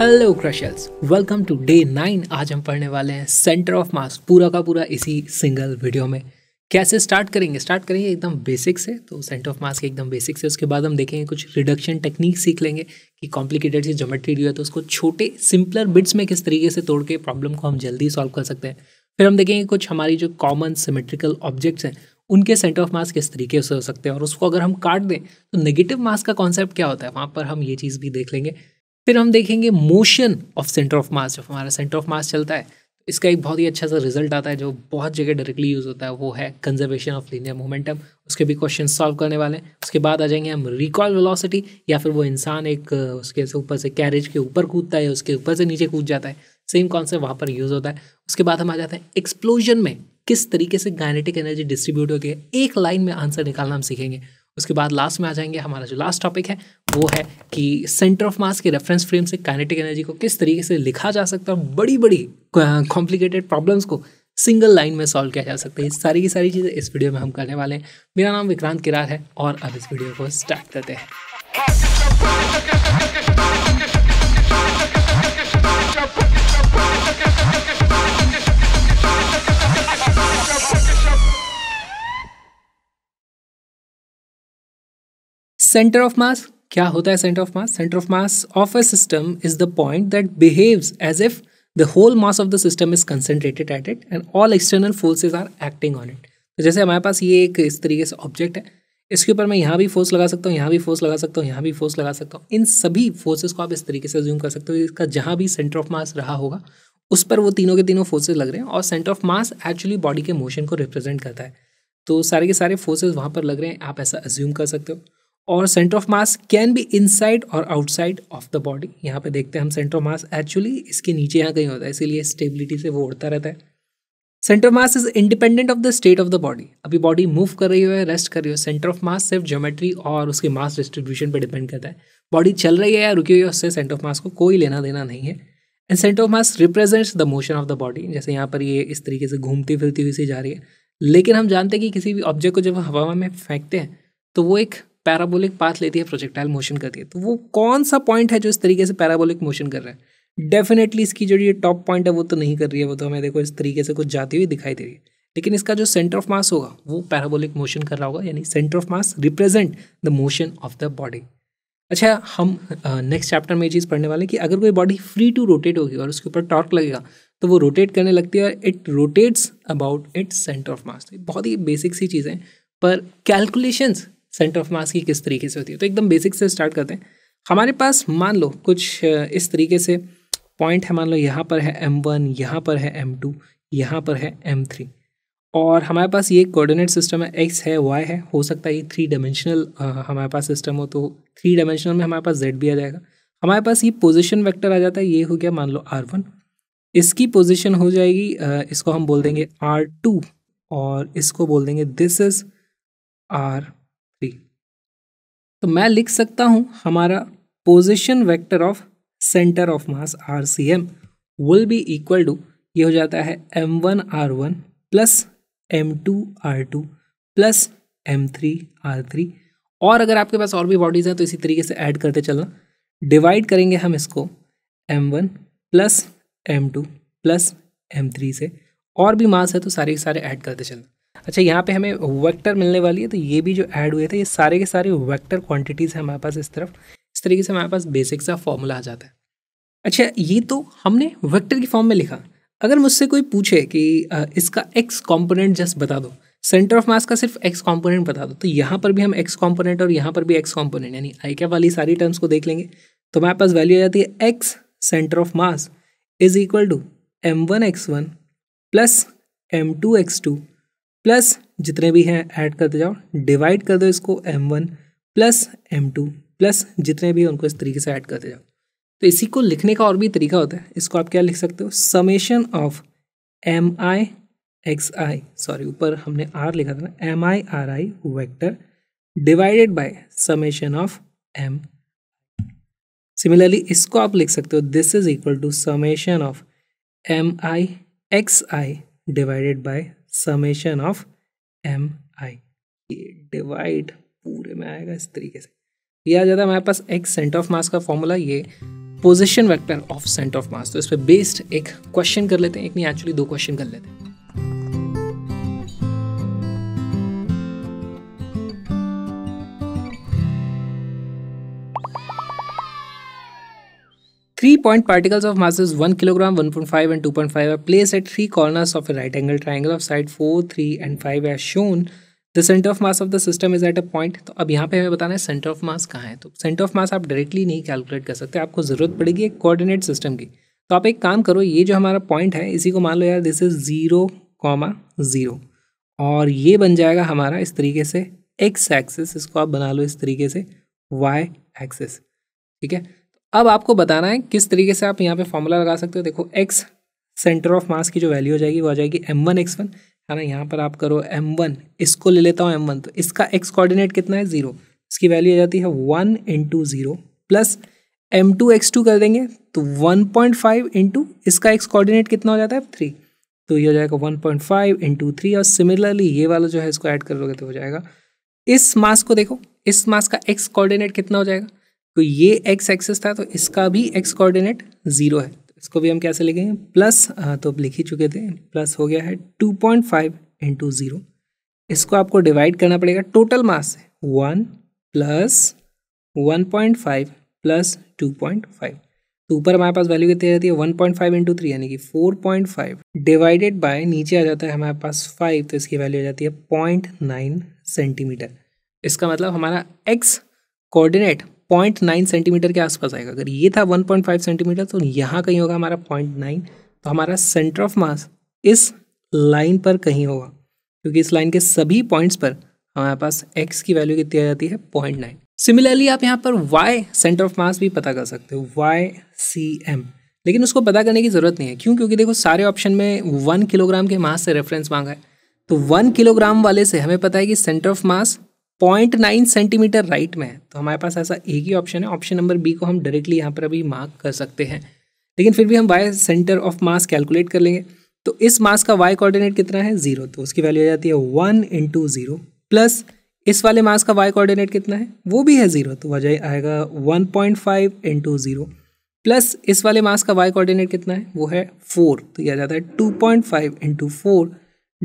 Hello crushers welcome to day nine आज हम पढ़ने वाले हैं सेंटर ऑफ मास पूरा का पूरा इसी सिंगल वीडियो में कैसे स्टार्ट करेंगे स्टार्ट करेंगे एकदम बेसिक से तो सेंटर ऑफ मास के एकदम बेसिक से उसके बाद हम देखेंगे कुछ रिडक्शन टेक्निक सीख लेंगे कि कॉम्प्लिकेटेड सी ज्योमेट्री है तो उसको छोटे सिंपलर बिट्स में किस तरीके से तोड़ के प्रॉब्लम को हम जल्दी सॉल्व कर सकते हैं फिर हम देखेंगे कुछ हमारी जो कॉमन सिमेट्रिकल ऑब्जेक्ट्स हैं उनके सेंटर ऑफ मास किस तरीके से हो सकते हैं और उसको अगर हम काट दें तो नेगेटिव मास का कॉन्सेप्ट क्या होता है वहाँ पर हम ये चीज़ भी देख लेंगे फिर हम देखेंगे motion of centre of mass जब हमारा सेंटर ऑफ मास चलता है इसका एक बहुत ही अच्छा सा रिजल्ट आता है जो बहुत जगह डायरेक्टली यूज़ होता है वो है कंजर्वेशन ऑफ लीनियर मोमेंटम उसके भी क्वेश्चन सॉल्व करने वाले हैं उसके बाद आ जाएंगे हम रिकॉल वेलोसिटी या फिर वो इंसान एक उसके ऊपर से कैरेज के ऊपर कूदता है उसके ऊपर से नीचे कूद जाता है सेम कॉन्सेप्ट वहाँ पर यूज़ होता है उसके बाद हम आ जाते हैं एक्सप्लोजन में किस तरीके से गाइनेटिक एनर्जी डिस्ट्रीब्यूट होती है एक लाइन में आंसर निकालना हम सीखेंगे उसके बाद लास्ट में आ जाएंगे हमारा जो लास्ट टॉपिक है वो है कि सेंटर ऑफ मास के रेफरेंस फ्रेम से काइनेटिक एनर्जी को किस तरीके से लिखा जा सकता है बड़ी बड़ी कॉम्प्लिकेटेड प्रॉब्लम्स को सिंगल लाइन में सॉल्व किया जा सकता है सारी की सारी चीज़ें इस वीडियो में हम करने वाले हैं मेरा नाम विक्रांत किरार है और अब इस वीडियो को स्टार्ट करते हैं सेंटर ऑफ मास क्या होता है centre of mass centre of mass of a system is the point that behaves as if the whole mass of the system is concentrated at it and all external forces are acting on it तो जैसे हमारे पास ये एक इस तरीके से object है इसके ऊपर मैं यहाँ भी फोर्स लगा सकता हूँ यहाँ भी फोर्स लगा सकता हूँ यहाँ भी फोर्स लगा सकता हूँ इन सभी फोर्सेस को आप इस तरीके से ज्यूम कर सकते हो इसका जहाँ भी सेंटर ऑफ मास रहा होगा उस पर वो तीनों के तीनों फोर्सेज लग रहे हैं और centre of mass actually body के मोशन को रिप्रेजेंट करता है तो सारे के सारे फोर्सेज वहाँ पर लग रहे हैं आप ऐसा अज्यूम कर सकते हो और centre of mass can be inside और आउटसाइड ऑफ द बॉडी यहाँ पे देखते हैं हम सेंटर ऑफ मास एक्चुअली इसके नीचे यहाँ कहीं होता है इसीलिए स्टेबिलिटी से वो उड़ता रहता है centre of mass is independent of the state of the body अभी बॉडी मूव कर रही हो या रेस्ट कर रही हो सेंटर ऑफ मास सिर्फ ज्योमेट्री और उसके मास डिस्ट्रीब्यूशन पर डिपेंड करता है बॉडी चल रही है या रुकी हुई है उससे सेंटर ऑफ मास को कोई लेना देना नहीं है and centre of mass represents the motion of the body जैसे यहाँ पर ये इस तरीके से घूमती फिरती हुई सी जा रही है लेकिन हम जानते हैं कि किसी भी ऑब्जेक्ट को जब हवा में फेंकते हैं तो वो एक पैराबोलिक पाथ लेती है प्रोजेक्टाइल मोशन करती है तो वो कौन सा पॉइंट है जो इस तरीके से पैराबोलिक मोशन कर रहा है डेफिनेटली इसकी जो ये टॉप पॉइंट है वो तो नहीं कर रही है वो तो हमें देखो इस तरीके से कुछ जाती हुई दिखाई दे रही है लेकिन इसका जो सेंटर ऑफ मास होगा वो पैराबोलिक मोशन कर रहा होगा यानी centre of mass represent the motion of the body अच्छा हम नेक्स्ट चैप्टर में ये चीज़ पढ़ने वाले हैं कि अगर कोई बॉडी फ्री टू रोटेट होगी और उसके ऊपर टॉर्क लगेगा तो वो रोटेट करने लगती है और it rotates about its centre of mass बहुत ही बेसिक सी चीज़ें पर कैलकुलेशंस सेंटर ऑफ मास की किस तरीके से होती है तो एकदम बेसिक से स्टार्ट करते हैं हमारे पास मान लो कुछ इस तरीके से पॉइंट है मान लो यहाँ पर है एम वन यहाँ पर है एम टू यहाँ पर है एम थ्री और हमारे पास ये कोऑर्डिनेट सिस्टम है एक्स है वाई है हो सकता है ये थ्री डायमेंशनल हमारे पास सिस्टम हो तो थ्री डायमेंशनल में हमारे पास जेड भी आ जाएगा हमारे पास ये पोजिशन वैक्टर आ जाता है ये हो गया मान लो आर वन इसकी पोजिशन हो जाएगी इसको हम बोल देंगे आर टू और इसको बोल देंगे दिस इज आर तो मैं लिख सकता हूँ हमारा position vector of centre of mass R C M will be equal to ये हो जाता है M one R one plus M two R two plus M three R three और अगर आपके पास और भी बॉडीज़ हैं तो इसी तरीके से ऐड करते चलना डिवाइड करेंगे हम इसको M one plus M two plus M three से और भी मास है तो सारे के सारे ऐड करते चलना अच्छा यहाँ पे हमें वेक्टर मिलने वाली है तो ये भी जो ऐड हुए थे ये सारे के सारे वेक्टर क्वांटिटीज़ हैं हमारे पास इस तरफ इस तरीके से हमारे पास बेसिक सा फॉर्मूला आ जाता है अच्छा ये तो हमने वेक्टर की फॉर्म में लिखा अगर मुझसे कोई पूछे कि इसका एक्स कॉम्पोनेंट जस्ट बता दो सेंटर ऑफ मास का सिर्फ एक्स कॉम्पोनेंट बता दो तो यहाँ पर भी हम एक्स कॉम्पोनेंट और यहाँ पर भी एक्स कॉम्पोनेंट यानी आई क्या वाली सारी टर्म्स को देख लेंगे तो हमारे पास वैल्यू आ जाती है X centre of mass is equal to M one X one plus M two X two plus जितने भी हैं ऐड करते जाओ डिवाइड कर दो इसको M one plus M two plus जितने भी हैं उनको इस तरीके से ऐड करते जाओ तो इसी को लिखने का और भी तरीका होता है इसको आप क्या लिख सकते हो summation of M I X I sorry ऊपर हमने आर लिखा था ना M I R I vector divided by summation of M similarly इसको आप लिख सकते हो this is equal to summation of M I X I divided by summation of M I ये डिवाइड पूरे में आएगा इस तरीके से ये आ जाता है हमारे पास एक सेंट ऑफ मास का फॉर्मूला ये position vector of centre of mass तो इस पर बेस्ड एक क्वेश्चन कर लेते हैं एक नहीं एक्चुअली दो क्वेश्चन कर लेते हैं three point particles of point one kilogram one point five and two point five placed at three corners of a right angle triangle of side four three and five are shown the centre of mass of the system is at a point तो अब यहाँ पे हमें बताना है centre of मास कहाँ है तो सेंटर ऑफ मास आप डायरेक्टली नहीं कैलकुलेट कर सकते आपको ज़रूरत पड़ेगी एक कॉर्डिनेट सिस्टम की तो आप एक काम करो ये जो हमारा पॉइंट है इसी को मान लो यार this is zero comma zero और ये बन जाएगा हमारा इस तरीके से एक्स एक्सेस इसको आप बना लो इस तरीके से वाई एक्सेस ठीक है अब आपको बताना है किस तरीके से आप यहाँ पे फॉर्मूला लगा सकते हो देखो एक्स सेंटर ऑफ मास की जो वैल्यू हो जाएगी वो आ जाएगी एम वन एक्स वन है ना यहाँ पर आप करो एम वन इसको ले लेता हूँ एम वन तो इसका एक्स कोऑर्डिनेट कितना है ज़ीरो इसकी वैल्यू आ जाती है one into zero plus M two X two कर देंगे तो वन पॉइंट फाइव इंटू इसका एक्स कॉर्डिनेट कितना हो जाता है थ्री तो ये हो जाएगा one point five into three और सिमिलरली ये वाला जो है इसको ऐड कर लोगे तो हो जाएगा इस मास को देखो इस मास का एक्स कोऑर्डिनेट कितना हो जाएगा तो ये एक्स एक्सेस था तो इसका भी एक्स कोऑर्डिनेट ज़ीरो है तो इसको भी हम कैसे लिखेंगे प्लस हाँ, तो लिख ही चुके थे प्लस हो गया है two point five into zero इसको आपको डिवाइड करना पड़ेगा टोटल मास से one plus one point five plus two point five तो ऊपर हमारे पास वैल्यू कितनी रहती है one point five into three यानी कि four point five divided by नीचे आ जाता है हमारे पास फाइव तो इसकी वैल्यू आ जाती है पॉइंट नाइन सेंटीमीटर इसका मतलब हमारा X coordinate point nine centimetre के आसपास आएगा अगर ये था वन पॉइंट फाइव सेंटीमीटर तो यहाँ कहीं होगा हमारा पॉइंट नाइन तो हमारा सेंटर ऑफ मास इस लाइन पर कहीं होगा क्योंकि इस लाइन के सभी पॉइंट्स पर हमारे पास एक्स की वैल्यू कितनी आ जाती है पॉइंट नाइन सिमिलरली आप यहाँ पर वाई सेंटर ऑफ मास भी पता कर सकते हो वाई सी एम लेकिन उसको पता करने की ज़रूरत नहीं है क्यों क्योंकि देखो सारे ऑप्शन में वन किलोग्राम के मास से रेफरेंस मांगा है तो वन किलोग्राम वाले से हमें पता है कि centre of mass point nine centimetre right में है तो हमारे पास ऐसा एक ही ऑप्शन है ऑप्शन नंबर बी को हम डायरेक्टली यहाँ पर अभी मार्क कर सकते हैं लेकिन फिर भी हम Y centre of mass calculate कर लेंगे तो इस मास का वाई कोऑर्डिनेट कितना है जीरो तो उसकी वैल्यू आ जाती है वन इंटू जीरो प्लस इस वाले मास का वाई कोऑर्डिनेट कितना है वो भी है जीरो तो वजह आएगा one point five into zero plus इस वाले मास का वाई कोऑर्डिनेट कितना है वो है फोर तो यह आ जाता है two point five into four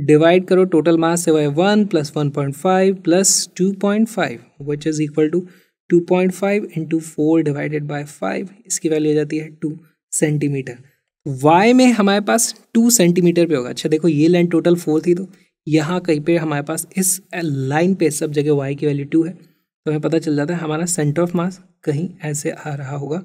divide करो टोटल मास से by one plus one point five plus two point five which is equal to two point five into four divided by five इसकी value आ जाती है two centimetre Y में हमारे पास two centimetre पे होगा अच्छा देखो ये लाइन टोटल फोर थी तो यहाँ कहीं पे हमारे पास इस लाइन पे सब जगह वाई की वैल्यू टू है तो हमें पता चल जाता है हमारा सेंटर ऑफ मास कहीं ऐसे आ रहा होगा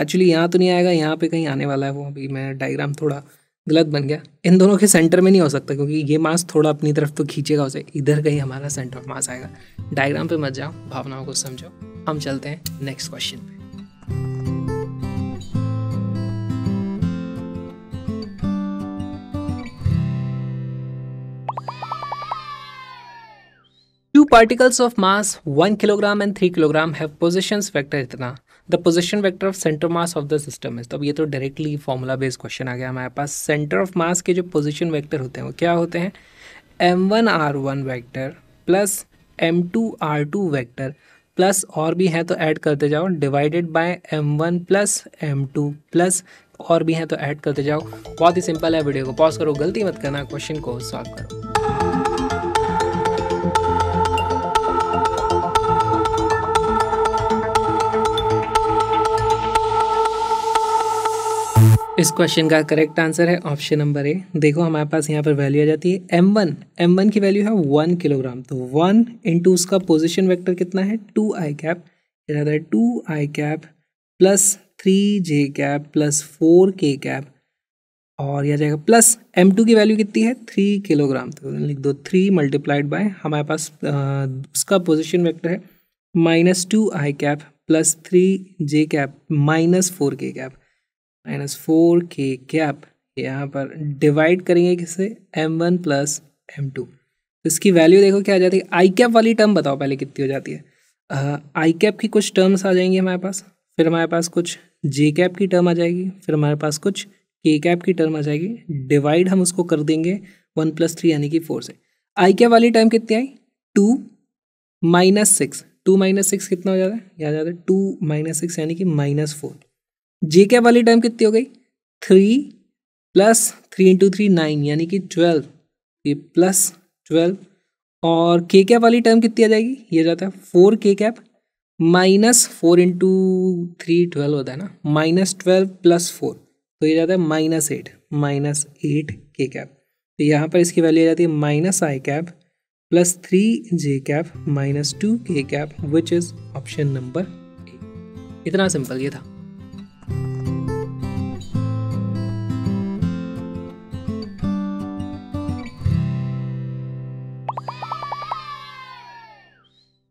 एक्चुअली यहाँ तो नहीं आएगा यहाँ पे कहीं आने वाला है वो अभी मैं डायग्राम थोड़ा गलत बन गया इन दोनों के सेंटर में नहीं हो सकता क्योंकि ये मास थोड़ा अपनी तरफ तो खींचेगा उसे इधर कहीं हमारा सेंटर ऑफ मास आएगा डायग्राम पे मत जाओ भावनाओं को समझो हम चलते हैं नेक्स्ट क्वेश्चन पे two particles of mass one kilogram and three kilogram have इतना the position vector of centre mass of the system is तो अब ये तो डायरेक्टली फॉर्मूला बेस्ड क्वेश्चन आ गया हमारे पास सेंटर ऑफ मास के जो पोजिशन वैक्टर होते हैं वो क्या होते हैं M one R one vector plus M two R two vector plus और भी हैं तो ऐड करते जाओ divided by M one plus M two plus और भी हैं तो ऐड करते जाओ बहुत ही सिंपल है वीडियो को पॉज करो गलती मत करना क्वेश्चन को सॉल्व करो इस क्वेश्चन का करेक्ट आंसर है ऑप्शन नंबर ए देखो हमारे पास यहाँ पर वैल्यू आ जाती है एम वन एम वन की वैल्यू है वन किलोग्राम तो वन इंटू उसका पोजिशन वैक्टर कितना है two I cap two I cap plus three J cap plus four K cap और यह जाएगा प्लस एम टू की वैल्यू कितनी है थ्री किलोग्राम तो लिख दो थ्री मल्टीप्लाइड बाय हमारे पास उसका पोजिशन वैक्टर है minus two I cap plus three J cap minus four K cap minus four K cap यहाँ पर डिवाइड करेंगे किससे M one plus M two इसकी वैल्यू देखो क्या आ जाती है आई कैप वाली टर्म बताओ पहले कितनी हो जाती है आई कैप की कुछ टर्म्स आ जाएंगी हमारे पास फिर हमारे पास कुछ जे कैप की टर्म आ जाएगी फिर हमारे पास कुछ के कैप की टर्म आ जाएगी डिवाइड हम उसको कर देंगे वन प्लस थ्री यानी कि फोर से आई कैप वाली टर्म कितनी आई two minus six two minus six कितना हो जाता है यह आ जाता है टू माइनस सिक्स यानी कि माइनस फोर जे के वाली टर्म कितनी हो गई three plus three into three nine यानी कि ट्वेल्व ये प्लस ट्वेल्व और के कैप वाली टर्म कितनी आ जाएगी ये जाता है four K cap minus four into three twelve होता है ना माइनस ट्वेल्व प्लस फोर तो ये जाता है minus eight minus eight K cap तो यहाँ पर इसकी वैल्यू आ जाती है minus I cap plus three J cap minus two K cap which is option number A इतना सिंपल ये था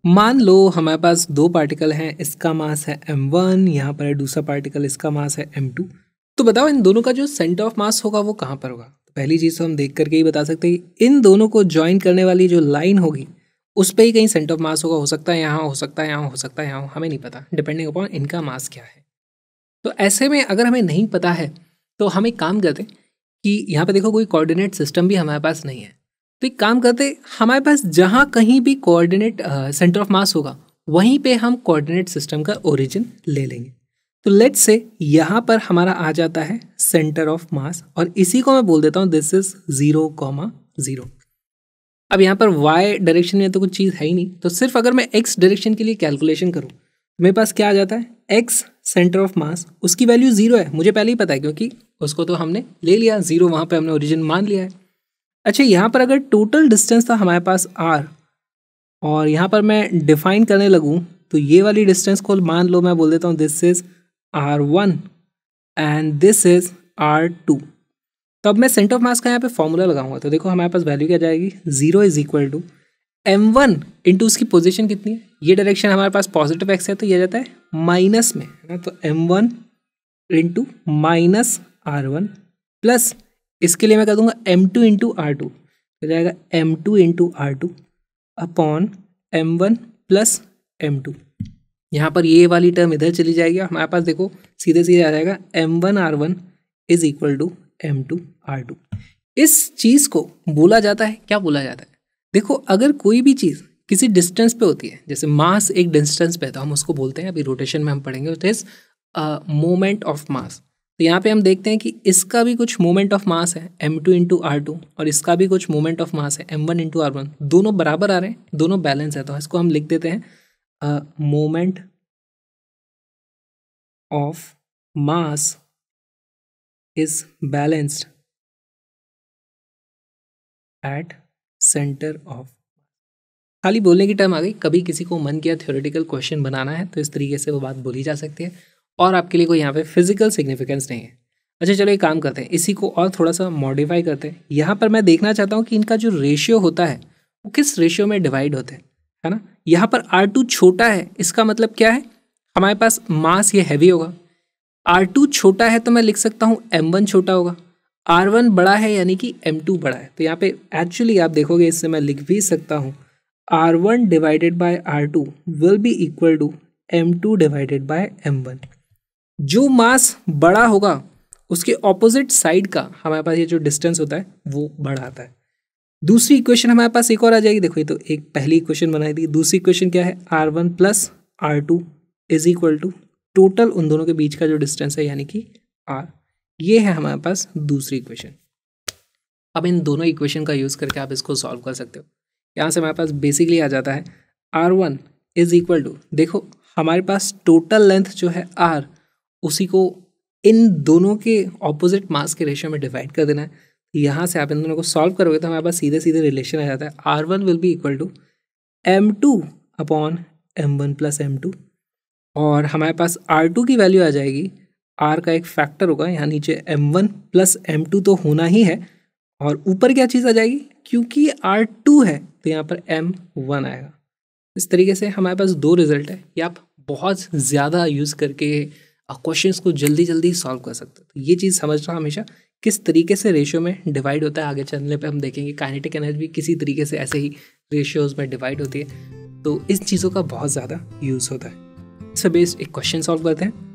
मान लो हमारे पास दो पार्टिकल हैं इसका मास है एम वन यहाँ पर है दूसरा पार्टिकल इसका मास है एम टू तो बताओ इन दोनों का जो सेंटर ऑफ मास होगा वो कहाँ पर होगा तो पहली चीज़ तो हम देख करके ही बता सकते हैं इन दोनों को ज्वाइन करने वाली जो लाइन होगी उस पर ही कहीं सेंटर ऑफ मास होगा हो सकता है यहाँ हो सकता है यहाँ हो सकता है यहाँ हमें नहीं पता डिपेंडिंग अपॉन इनका मास क्या है तो ऐसे में अगर हमें नहीं पता है तो हम एक काम करते कि यहाँ पे देखो कोई कोऑर्डिनेट सिस्टम भी हमारे पास नहीं है तो एक काम करते हमारे पास जहाँ कहीं भी कोऑर्डिनेट सेंटर ऑफ मास होगा वहीं पे हम कोऑर्डिनेट सिस्टम का ओरिजिन ले लेंगे तो लेट्स से यहाँ पर हमारा आ जाता है सेंटर ऑफ मास और इसी को मैं बोल देता हूँ this is zero comma zero अब यहाँ पर वाई डायरेक्शन में तो कुछ चीज़ है ही नहीं तो सिर्फ अगर मैं एक्स डायरेक्शन के लिए कैलकुलेशन करूँ मेरे पास क्या आ जाता है एक्स सेंटर ऑफ मास उसकी वैल्यू ज़ीरो है मुझे पहले ही पता है क्योंकि उसको तो हमने ले लिया ज़ीरो वहाँ पर हमने ओरिजिन मान लिया है अच्छा यहाँ पर अगर टोटल डिस्टेंस था हमारे पास आर और यहाँ पर मैं डिफाइन करने लगूँ तो ये वाली डिस्टेंस को मान लो मैं बोल देता हूँ this is R one and this is R two तो अब मैं सेंटर ऑफ मास का यहाँ पे फॉर्मूला लगाऊंगा तो देखो हमारे पास वैल्यू क्या जाएगी zero is equal to M one into उसकी पोजिशन कितनी है ये डायरेक्शन हमारे पास पॉजिटिव एक्स है तो यह जाता है माइनस में है ना तो M one into minus R one plus इसके लिए मैं कर दूंगा M two into R two हो जाएगा M two into R two upon M one plus M two यहाँ पर ये वाली टर्म इधर चली जाएगी हमारे पास देखो सीधे सीधे आ जाएगा M one R one is equal to M two R two इस चीज़ को बोला जाता है क्या बोला जाता है देखो अगर कोई भी चीज़ किसी डिस्टेंस पे होती है जैसे मास एक डिस्टेंस पे है तो हम उसको बोलते हैं अभी रोटेशन में हम पढ़ेंगे it is moment of mass तो यहाँ पे हम देखते हैं कि इसका भी कुछ मोमेंट ऑफ मास है M two into R two और इसका भी कुछ मोमेंट ऑफ मास है M one into R one दोनों बराबर आ रहे हैं दोनों बैलेंस है तो इसको हम लिख देते हैं moment of mass is balanced at centre of खाली बोलने की टाइम आ गई कभी किसी को मन किया थ्योरेटिकल क्वेश्चन बनाना है तो इस तरीके से वो बात बोली जा सकती है और आपके लिए कोई यहाँ पे फिजिकल सिग्निफिकेंस नहीं है अच्छा चलो एक काम करते हैं इसी को और थोड़ा सा मॉडिफाई करते हैं यहाँ पर मैं देखना चाहता हूँ कि इनका जो रेशियो होता है वो किस रेशियो में डिवाइड होते हैं है ना यहाँ पर आर टू छोटा है इसका मतलब क्या है हमारे पास मास ये हैवी होगा आर टू छोटा है तो मैं लिख सकता हूँ एम वन छोटा होगा आर वन बड़ा है यानी कि एम टू बड़ा है तो यहाँ पे एक्चुअली आप देखोगे इससे मैं लिख भी सकता हूँ R one divided by R two will be equal to M two divided by M one जो मास बड़ा होगा उसके ऑपोजिट साइड का हमारे पास ये जो डिस्टेंस होता है वो बड़ा आता है दूसरी इक्वेशन हमारे पास एक और आ जाएगी देखो ये तो एक पहली इक्वेशन बनाई थी दूसरी इक्वेशन क्या है R one plus R two is equal to total उन दोनों के बीच का जो डिस्टेंस है यानी कि आर ये है हमारे पास दूसरी इक्वेशन अब इन दोनों इक्वेशन का यूज़ करके आप इसको सॉल्व कर सकते हो यहाँ से हमारे पास बेसिकली आ जाता है R one is equal to देखो हमारे पास टोटल लेंथ जो है आर उसी को इन दोनों के ऑपोजिट मास के रेशियो में डिवाइड कर देना है यहाँ से आप इन दोनों को सॉल्व करोगे तो हमारे पास सीधे सीधे रिलेशन आ जाता है R one will be equal to M two upon M one plus M two और हमारे पास आर टू की वैल्यू आ जाएगी आर का एक फैक्टर होगा यहाँ नीचे M one plus M two तो होना ही है और ऊपर क्या चीज़ आ जाएगी क्योंकि आर टू है तो यहाँ पर एम वन आएगा इस तरीके से हमारे पास दो रिजल्ट है ये आप बहुत ज़्यादा यूज़ करके क्वेश्चंस को जल्दी जल्दी सॉल्व कर सकते हो तो ये चीज़ समझना हमेशा किस तरीके से रेशियो में डिवाइड होता है आगे चलने पर हम देखेंगे काइनेटिक एनर्जी किसी तरीके से ऐसे ही रेशियोज में डिवाइड होती है तो इस चीज़ों का बहुत ज़्यादा यूज़ होता है इस बेस्ड एक क्वेश्चन सॉल्व करते हैं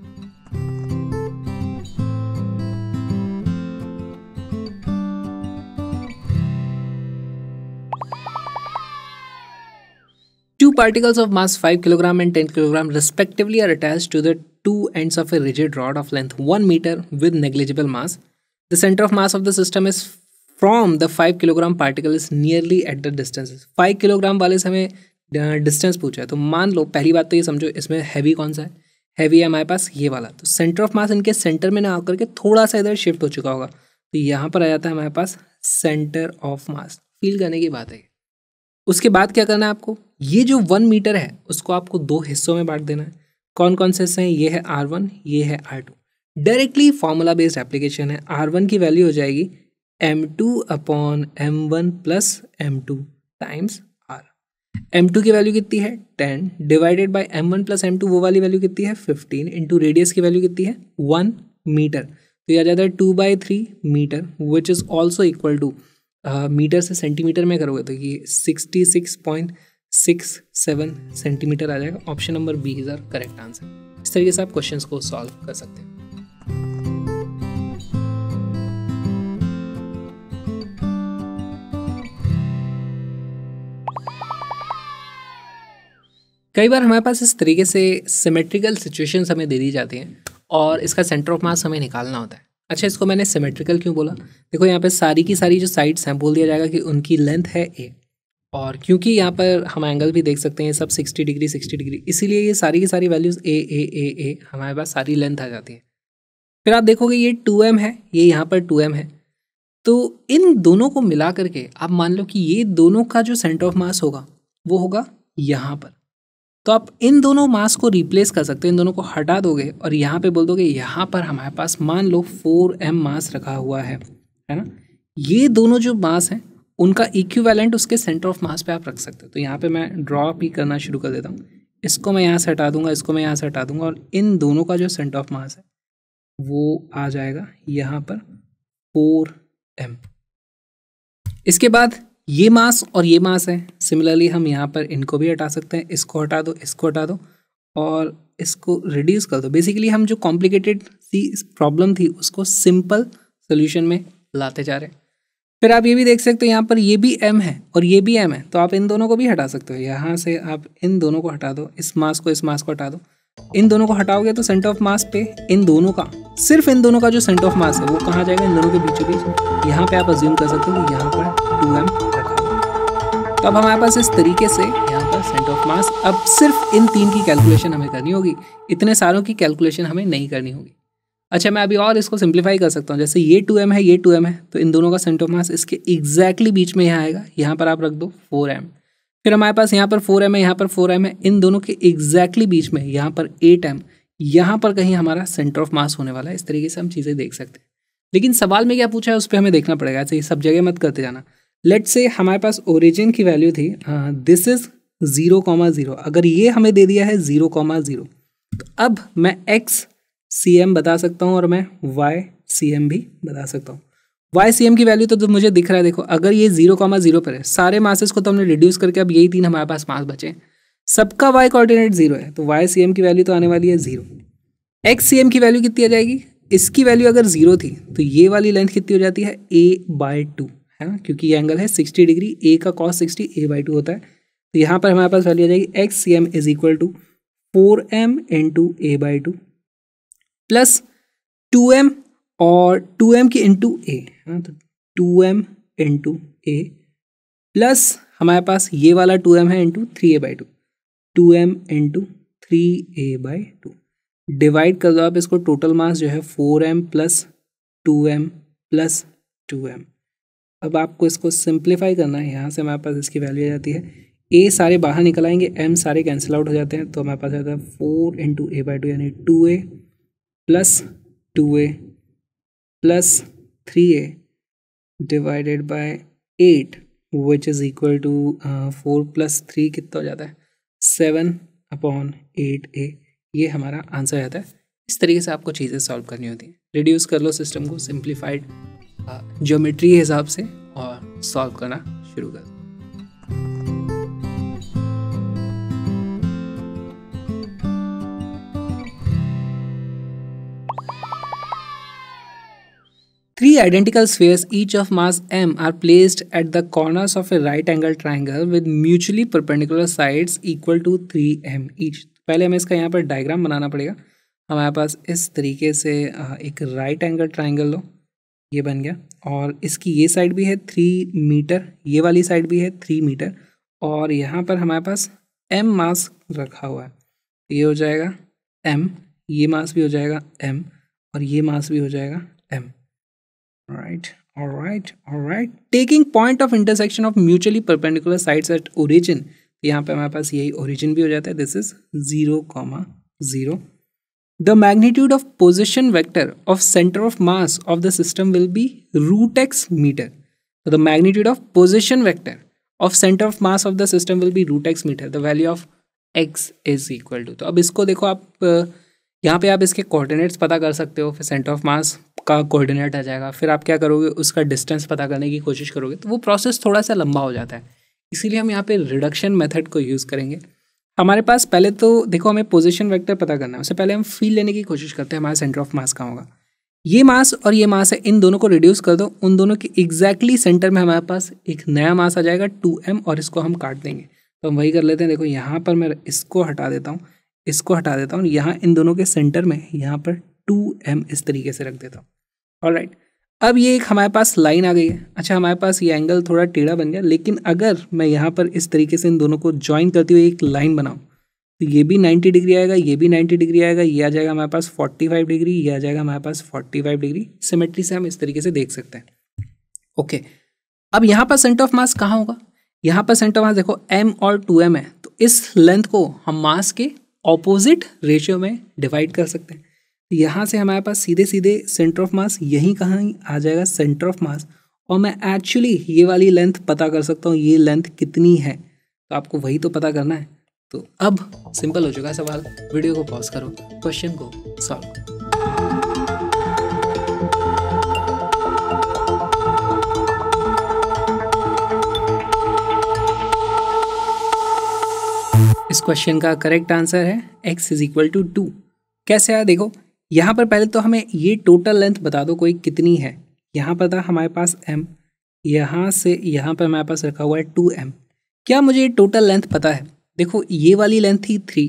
two particles of mass five kilogram and ten kilogram respectively are attach to the two ends of a rigid rod of length one metre with negligible mass The center of mass of the system is from the five kilogram particle is nearly at the distance five kilogram वाले से हमें distance uh, पूछा है तो मान लो पहली बात तो ये समझो इसमें हैवी कौन सा है हैवी है हमारे पास ये वाला तो सेंटर ऑफ मास इनके सेंटर में ना आकर के थोड़ा सा इधर शिफ्ट हो चुका होगा तो यहाँ पर आ जाता है हमारे पास सेंटर ऑफ मास फील करने की बात है उसके बाद क्या करना है आपको ये जो वन मीटर है उसको आपको दो हिस्सों में बांट देना है कौन कौन से हिस्से हैं ये है आर वन ये है R two directly formula based application है आर वन की वैल्यू हो जाएगी M two upon M one plus M two times R M two की वैल्यू कितनी है ten divided by M one plus M two वो वाली वैल्यू कितनी है फिफ्टीन इंटू रेडियस की वैल्यू कितनी है वन मीटर तो यह आ जाता है two by three metre which is also equal to metre से सेंटीमीटर में करोगे तो ये sixty six point six seven centimetre आ जाएगा option number B is our correct answer इस तरीके से आप क्वेश्चंस को सॉल्व कर सकते हैं कई बार हमारे पास इस तरीके से सिमेट्रिकल सिचुएशंस हमें दे दी जाती हैं और इसका सेंटर ऑफ मास हमें निकालना होता है अच्छा इसको मैंने सिमेट्रिकल क्यों बोला देखो यहाँ पे सारी की सारी जो साइड्स हैं बोल दिया जाएगा कि उनकी लेंथ है ए और क्योंकि यहाँ पर हम एंगल भी देख सकते हैं सब 60 डिग्री 60 डिग्री इसीलिए ये सारी की सारी वैल्यूज़ ए ए ए ए हमारे पास सारी लेंथ आ जाती है फिर आप देखोगे ये 2m है ये यहाँ पर 2m है तो इन दोनों को मिला करके आप मान लो कि ये दोनों का जो सेंटर ऑफ मास होगा वो होगा यहाँ पर तो आप इन दोनों मास को रिप्लेस कर सकते हो इन दोनों को हटा दोगे और यहाँ पे बोल दोगे यहाँ पर हमारे पास मान लो फोर एम मास रखा हुआ है है ना ये दोनों जो मास हैं उनका इक्विवेलेंट उसके सेंटर ऑफ मास पे आप रख सकते हो तो यहाँ पे मैं ड्रॉ भी करना शुरू कर देता हूँ इसको मैं यहाँ से हटा दूंगा इसको मैं यहाँ से हटा दूंगा और इन दोनों का जो सेंटर ऑफ मास है वो आ जाएगा यहाँ पर फोर एम इसके बाद ये मास और ये मास है सिमिलरली हम यहाँ पर इनको भी हटा सकते हैं इसको हटा दो इसको हटा दो और इसको रिड्यूस कर दो बेसिकली हम जो कॉम्प्लिकेटेड सी प्रॉब्लम थी उसको सिंपल सोल्यूशन में लाते जा रहे हैं फिर आप ये भी देख सकते हो यहाँ पर ये भी एम है और ये भी एम है तो आप इन दोनों को भी हटा सकते हो यहाँ से आप इन दोनों को हटा दो इस मास को इस मास को हटा दो इन दोनों को हटाओगे तो सेंटर ऑफ मास पे इन दोनों का सिर्फ इन दोनों का जो सेंटर ऑफ मास है वो कहाँ जाएगा इन दोनों के बीचों बीच यहाँ पे आप अज्यूम कर सकते हो कि यहाँ पर टू एम रखा तो अब हमारे पास इस तरीके से यहाँ पर सेंटर ऑफ मास अब सिर्फ इन तीन की कैलकुलेशन हमें करनी होगी इतने सालों की कैलकुलेशन हमें नहीं करनी होगी अच्छा मैं अभी और इसको सिंप्लीफाई कर सकता हूँ जैसे ये टू एम है ये टू एम है तो इन दोनों का सेंटर ऑफ मास इसके एग्जैक्टली बीच में यहाँ आएगा यहाँ पर आप रख दो फोर एम फिर हमारे पास यहाँ पर फोर एम है यहाँ पर फोर एम है इन दोनों के एग्जैक्टली बीच में यहाँ पर एट एम यहाँ पर कहीं हमारा सेंटर ऑफ मास होने वाला है इस तरीके से हम चीज़ें देख सकते हैं लेकिन सवाल में क्या पूछा है उस पर हमें देखना पड़ेगा ऐसे सब जगह मत करते जाना लेट से हमारे पास ओरिजिन की वैल्यू थी this is zero comma zero अगर ये हमें दे दिया है ज़ीरो कॉमा ज़ीरो तो अब मैं एक्स सी एम बता सकता हूँ और मैं वाई सी एम भी बता सकता हूँ वाई सी एम की वैल्यू तो, तो मुझे दिख रहा है देखो अगर ये जीरो कॉमा जीरो पर है सारे मासेस को तो हमने रिड्यूस करके अब यही तीन हमारे पास मास बचे सबका वाई कोऑर्डिनेट जीरो है तो वाई सी एम की वैल्यू तो आने वाली है जीरो एक्स सी एम की वैल्यू कितनी आ जाएगी इसकी वैल्यू अगर जीरो थी तो ये वाली लेंथ कितनी हो जाती है ए बाय टू है ना क्योंकि ये एंगल है सिक्सटी डिग्री ए का cos sixty A by two होता है तो यहाँ पर हमारे पास वैल्यू आ जाएगी X C M is equal to four M into A by two plus two M और टू एम की इंटू ए तो two M into A plus हमारे पास ये वाला टू एम है into three A by two two M into three A by two divide कर दो आप इसको टोटल मास जो है four M plus two M plus two M अब आपको इसको सिंप्लीफाई करना है यहाँ से हमारे पास इसकी वैल्यू आ जाती है ए सारे बाहर निकल आएंगे एम सारे कैंसिल आउट हो जाते हैं तो हमारे पास आ जाता है four into A by two यानी two A plus two A plus three A divided by eight which is equal to four plus three कितना हो जाता है सेवन अपॉन एट ए ये हमारा आंसर आता है इस तरीके से आपको चीज़ें सॉल्व करनी होती हैं रिड्यूस कर लो सिस्टम को सिंप्लीफाइड ज्योमेट्री uh, हिसाब से और सॉल्व करना शुरू कर दो Three identical spheres, each of mass m, are placed at the corners of a right angle triangle with mutually perpendicular sides equal to 3m each. पहले हमें इसका यहाँ पर डायग्राम बनाना पड़ेगा हमारे पास इस तरीके से एक राइट एंगल ट्राइंगल लो ये बन गया और इसकी ये साइड भी है थ्री मीटर ये वाली साइड भी है थ्री मीटर और यहाँ पर हमारे पास एम मास रखा हुआ है ये हो जाएगा एम ये मास भी हो जाएगा एम और ये मास भी हो जाएगा all right all right taking point of intersection of mutually perpendicular sides at origin तो यहाँ पे हमारे पास यही ओरिजिन भी हो जाता है this is zero comma zero the magnitude of position vector of centre of mass of the system will be root X metre the magnitude of position vector of centre of mass of the system will be root X metre the value of X is equal to तो अब इसको देखो आप uh, यहाँ पे आप इसके coordinates पता कर सकते हो फिर सेंटर ऑफ मास का कोऑर्डिनेट आ जाएगा फिर आप क्या करोगे उसका डिस्टेंस पता करने की कोशिश करोगे तो वो प्रोसेस थोड़ा सा लंबा हो जाता है इसीलिए हम यहाँ पे रिडक्शन मेथड को यूज़ करेंगे हमारे पास पहले तो देखो हमें पोजिशन वैक्टर पता करना है उससे पहले हम फील लेने की कोशिश करते हैं हमारे सेंटर ऑफ मास कहाँ होगा ये मास और ये मास है इन दोनों को रिड्यूस कर दो उन दोनों के एग्जैक्टली सेंटर में हमारे पास एक नया मास आ जाएगा टू एम और इसको हम काट देंगे तो हम वही कर लेते हैं देखो यहाँ पर मैं इसको हटा देता हूँ इसको हटा देता हूँ यहाँ इन दोनों के सेंटर में यहाँ पर टू एम इस तरीके से रख देता हूँ ऑल राइट अब ये एक हमारे पास लाइन आ गई है अच्छा हमारे पास ये एंगल थोड़ा टेढ़ा बन गया लेकिन अगर मैं यहाँ पर इस तरीके से इन दोनों को ज्वाइन करती हुई एक लाइन बनाऊँ तो ये भी 90 डिग्री आएगा ये भी 90 डिग्री आएगा ये आ जाएगा हमारे पास 45 डिग्री ये आ जाएगा हमारे पास 45 डिग्री सिमेट्री से हम इस तरीके से देख सकते हैं ओके अब यहाँ पर सेंटर ऑफ मास कहाँ होगा यहाँ पर सेंटर ऑफ मास देखो एम और टू एम है तो इस लेंथ को हम मास के ऑपोजिट रेशियो में डिवाइड कर सकते हैं तो यहाँ से हमारे पास सीधे सीधे सेंटर ऑफ मास यहीं कहाँ आ जाएगा सेंटर ऑफ मास और मैं एक्चुअली ये वाली लेंथ पता कर सकता हूँ ये लेंथ कितनी है तो आपको वही तो पता करना है तो अब सिंपल हो चुका है सवाल वीडियो को पॉज करो क्वेश्चन को सॉल्व करो इस क्वेश्चन का करेक्ट आंसर है X is equal to two कैसे आया देखो यहाँ पर पहले तो हमें ये टोटल लेंथ बता दो कोई कितनी है यहाँ पर था हमारे पास एम यहाँ से यहाँ पर हमारे पास रखा हुआ है टू एम क्या मुझे टोटल लेंथ पता है देखो ये वाली लेंथ थी थ्री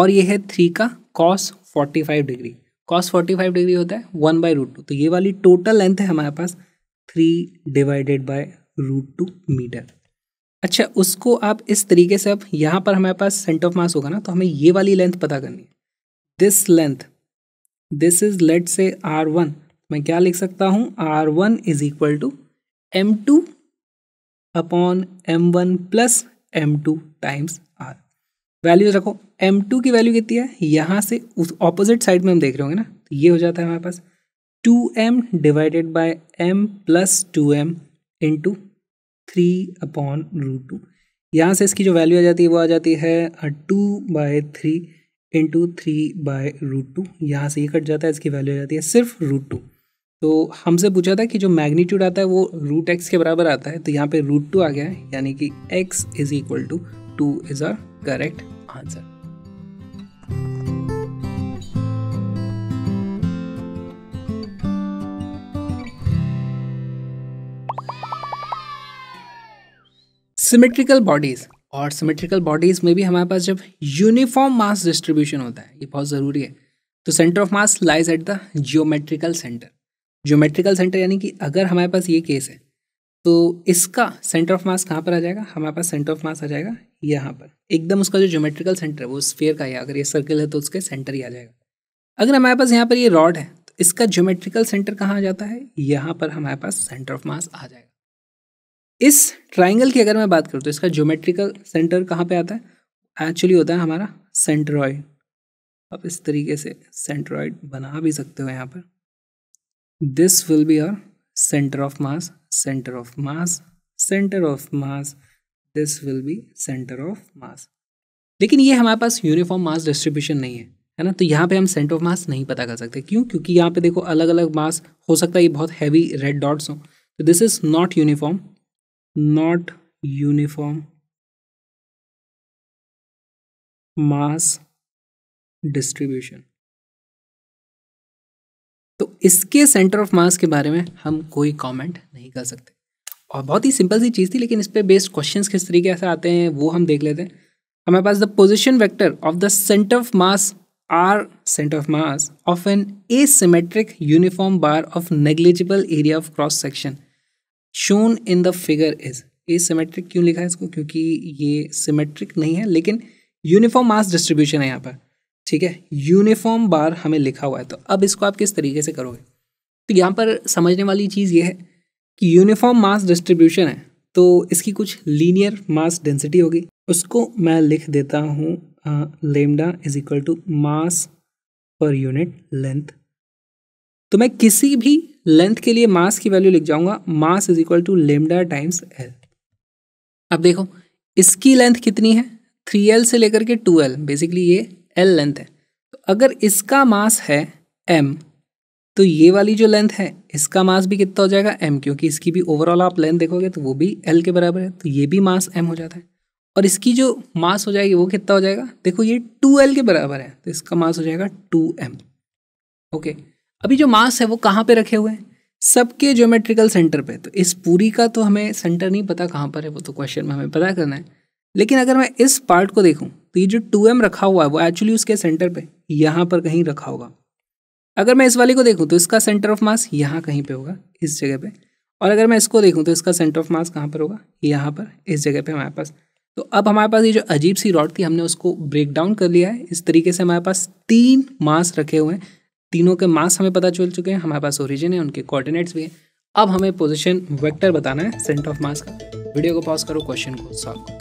और ये है थ्री का cos forty five degree cos forty five degree होता है वन बाई रूट टू तो ये वाली टोटल लेंथ है हमारे पास three divided by root two metre अच्छा उसको आप इस तरीके से अब यहाँ पर हमारे पास सेंटर ऑफ मास होगा ना तो हमें ये वाली लेंथ पता करनी है this length this is late say R one मैं क्या लिख सकता हूँ R one is equal to M two upon M one plus M two times R values रखो एम टू की वैल्यू कितनी है यहाँ से उस ऑपोजिट साइड में हम देख रहे होंगे ना तो ये हो जाता है हमारे पास two M divided by M plus two M two three upon root two यहाँ से इसकी जो वैल्यू आ जाती है वो आ जाती है two by three into three by root two यहाँ से ये कट जाता है इसकी वैल्यू आ जाती है सिर्फ रूट टू तो हमसे पूछा था कि जो मैग्नीट्यूड आता है वो रूट एक्स के बराबर आता है तो यहाँ पे रूट टू आ गया है यानी कि X is equal to two is our correct answer symmetrical bodies और सिमेट्रिकल बॉडीज़ में भी हमारे पास जब यूनिफॉर्म मास डिस्ट्रीब्यूशन होता है ये बहुत ज़रूरी है तो centre of mass lies at the geometrical centre geometrical centre यानी कि अगर हमारे पास ये केस है तो इसका सेंटर ऑफ मास कहाँ पर आ जाएगा हमारे पास सेंटर ऑफ मास आ जाएगा यहाँ पर एकदम उसका जो ज्योमेट्रिकल सेंटर है वो स्फेयर का ही अगर ये सर्कल है तो उसके सेंटर ही आ जाएगा अगर हमारे पास यहाँ पर ये रॉड है तो इसका ज्योमेट्रिकल सेंटर कहाँ आ जाता है यहाँ पर हमारे पास सेंटर ऑफ मास आ जाएगा इस ट्राइंगल की अगर मैं बात करूँ तो इसका ज्योमेट्रिकल सेंटर कहाँ पे आता है एक्चुअली होता है हमारा सेंट्रॉइड आप इस तरीके से सेंट्रॉइड बना भी सकते हो यहाँ पर this will be our centre of mass centre of mass centre of mass this will be centre of mass लेकिन ये हमारे पास यूनिफॉर्म मास डिस्ट्रीब्यूशन नहीं है है ना तो यहाँ पे हम सेंटर ऑफ मास नहीं पता कर सकते क्यों क्योंकि यहाँ पे देखो अलग अलग मास हो सकता है ये बहुत हैवी रेड डॉट्स हो तो this is not uniform not uniform mass distribution तो इसके सेंटर ऑफ मास के बारे में हम कोई कमेंट नहीं कर सकते और बहुत ही सिंपल सी चीज़ थी लेकिन इस पर बेस्ड क्वेश्चन किस तरीके से आते हैं वो हम देख लेते हैं हमारे पास the position vector of the centre of mass R centre of mass of an asymmetric uniform bar of negligible area of cross section shown in the figure is asymmetric क्यों लिखा है इसको क्योंकि ये symmetric नहीं है लेकिन uniform mass distribution है यहाँ पर ठीक है यूनिफॉर्म बार हमें लिखा हुआ है तो अब इसको आप किस तरीके से करोगे तो यहाँ पर समझने वाली चीज़ ये है कि यूनिफॉर्म मास डिस्ट्रीब्यूशन है तो इसकी कुछ लीनियर मास डेंसिटी होगी उसको मैं लिख देता हूँ lambda is equal to mass per unit length तो मैं किसी भी लेंथ के लिए मास की वैल्यू लिख जाऊंगा mass is equal to lambda times L अब देखो इसकी लेंथ कितनी है थ्री एल से लेकर के टू एल बेसिकली ये एल लेंथ है तो अगर इसका मास है एम तो ये वाली जो लेंथ है इसका मास भी कितना हो जाएगा एम क्योंकि इसकी भी ओवरऑल आप लेंथ देखोगे तो वो भी एल के बराबर है तो ये भी मास एम हो जाता है और इसकी जो मास हो जाएगी वो कितना हो जाएगा देखो ये टू एल के बराबर है तो इसका मास हो जाएगा टू एम ओके okay. अभी जो मास है वो कहाँ पे रखे हुए हैं सबके ज्योमेट्रिकल सेंटर पे तो इस पूरी का तो हमें सेंटर नहीं पता कहाँ पर है वो तो क्वेश्चन में हमें पता करना है लेकिन अगर मैं इस पार्ट को देखूँ तो ये जो टू एम रखा हुआ है वो एक्चुअली उसके सेंटर पे यहाँ पर कहीं रखा होगा अगर मैं इस वाले को देखूँ तो इसका सेंटर ऑफ मास यहाँ कहीं पर होगा इस जगह पर और अगर मैं इसको देखूँ तो इसका सेंटर ऑफ मास कहाँ पर होगा यहाँ पर इस जगह पर हमारे पास तो अब हमारे पास ये जो अजीब सी रॉड थी हमने उसको ब्रेक डाउन कर लिया है इस तरीके से हमारे पास तीन मास रखे हुए हैं तीनों के मास हमें पता चल चुके हैं हमारे पास ओरिजिन है उनके कोऑर्डिनेट्स भी हैं अब हमें पोजीशन वेक्टर बताना है सेंटर ऑफ मास का वीडियो को पॉज करो क्वेश्चन को सॉल्व करो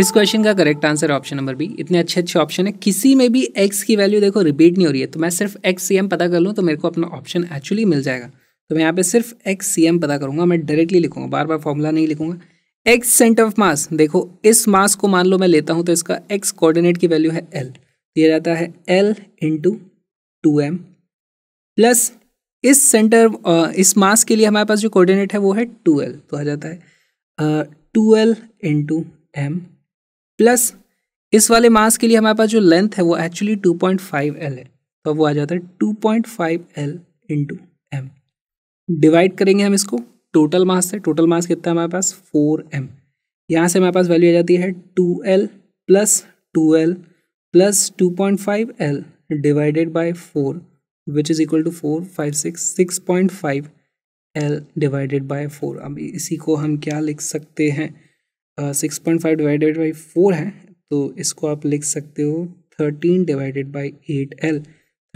इस क्वेश्चन का correct answer option number B इतने अच्छे अच्छे ऑप्शन है किसी में भी एक्स की वैल्यू देखो रिपीट नहीं हो रही है तो मैं सिर्फ एक्स सी एम पता कर लूँ तो मेरे को अपना ऑप्शन एक्चुअली मिल जाएगा तो मैं यहाँ पे सिर्फ एक्स सी एम पता करूँगा मैं डायरेक्टली लिखूँगा बार बार फॉर्मूला नहीं लिखूँगा एक्स सेंटर ऑफ मास देखो इस मास को मान लो मैं लेता हूँ तो इसका एक्स कोऑर्डिनेट की वैल्यू है एल दिया जाता है L into two M plus इस सेंटर इस मास के लिए हमारे पास जो कोऑर्डिनेट है वो है टू एल तो आ जाता है two L into M plus इस वाले मास के लिए हमारे पास जो लेंथ है वो actually two point five L है तो वो आ जाता है two point five L into divide करेंगे हम इसको टोटल मास से टोटल मास कितना है हमारे पास फोर एम यहाँ से हमारे पास वैल्यू आ जाती है two L plus two L plus two point five L divided by four which is equal to four five six six point five L divided by four अब इसी को हम क्या लिख सकते हैं six point five divided by four है तो इसको आप लिख सकते हो thirteen divided by eight L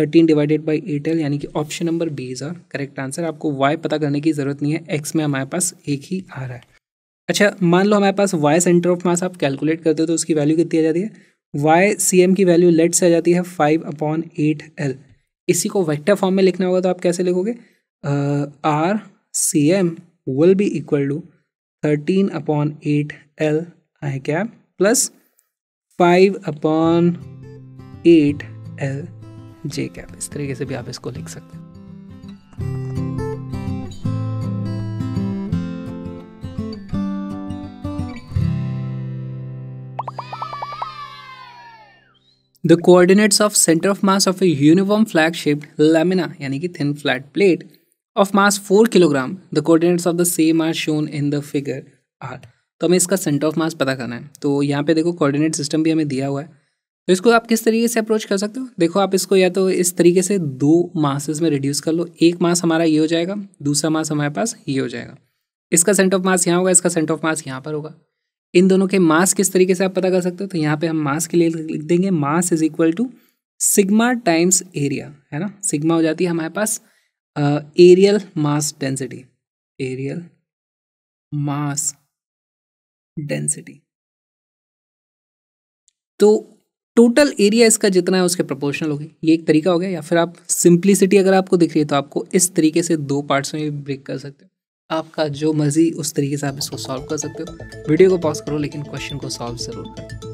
thirteen divided by L यानी कि option number B is our correct answer आपको वाई पता करने की ज़रूरत नहीं है एक्स में हमारे पास एक ही आ रहा है अच्छा मान लो हमारे पास वाई सेंटर ऑफ मास आप कैलकुलेट करते हो तो उसकी वैल्यू कितनी आ जाती है वाई सी एम की वैल्यू लेट से आ जाती है फाइव अपॉन एट एल इसी को वैक्टर फॉर्म में लिखना होगा तो आप कैसे लिखोगे R C M will be equal to thirteen upon eight L I cap plus five upon eight L J cap इस तरीके से भी आप इसको लिख सकते हैं the coordinates of centre of mass of a uniform flag shaped lamina यानी कि thin flat plate of mass four kilogram the coordinates of the same are shown in the figure are तो हमें इसका सेंटर ऑफ मास पता करना है तो यहाँ पे देखो कोऑर्डिनेट सिस्टम भी हमें दिया हुआ है तो इसको आप किस तरीके से अप्रोच कर सकते हो देखो आप इसको या तो इस तरीके से दो मासेस में रिड्यूस कर लो एक मास हमारा ये हो जाएगा दूसरा मास हमारे पास ये हो जाएगा इसका सेंट ऑफ मास यहाँ होगा इसका सेंट ऑफ मास यहाँ पर होगा इन दोनों के मास किस तरीके से आप पता कर सकते हो तो यहाँ पे हम मास के लिए लिख देंगे mass is equal to sigma times area है ना सिग्मा हो जाती है हमारे पास areal mass density areal mass density total area एरिया इसका जितना है उसके प्रपोर्शनल होगी ये एक तरीका हो गया या फिर आप सिंप्लिसिटी अगर आपको दिख रही है तो आपको इस तरीके से दो पार्ट्स में ब्रेक कर सकते हो आपका जो मर्जी उस तरीके से आप इसको सॉल्व कर सकते हो वीडियो को पॉज करो लेकिन क्वेश्चन को सॉल्व ज़रूर करो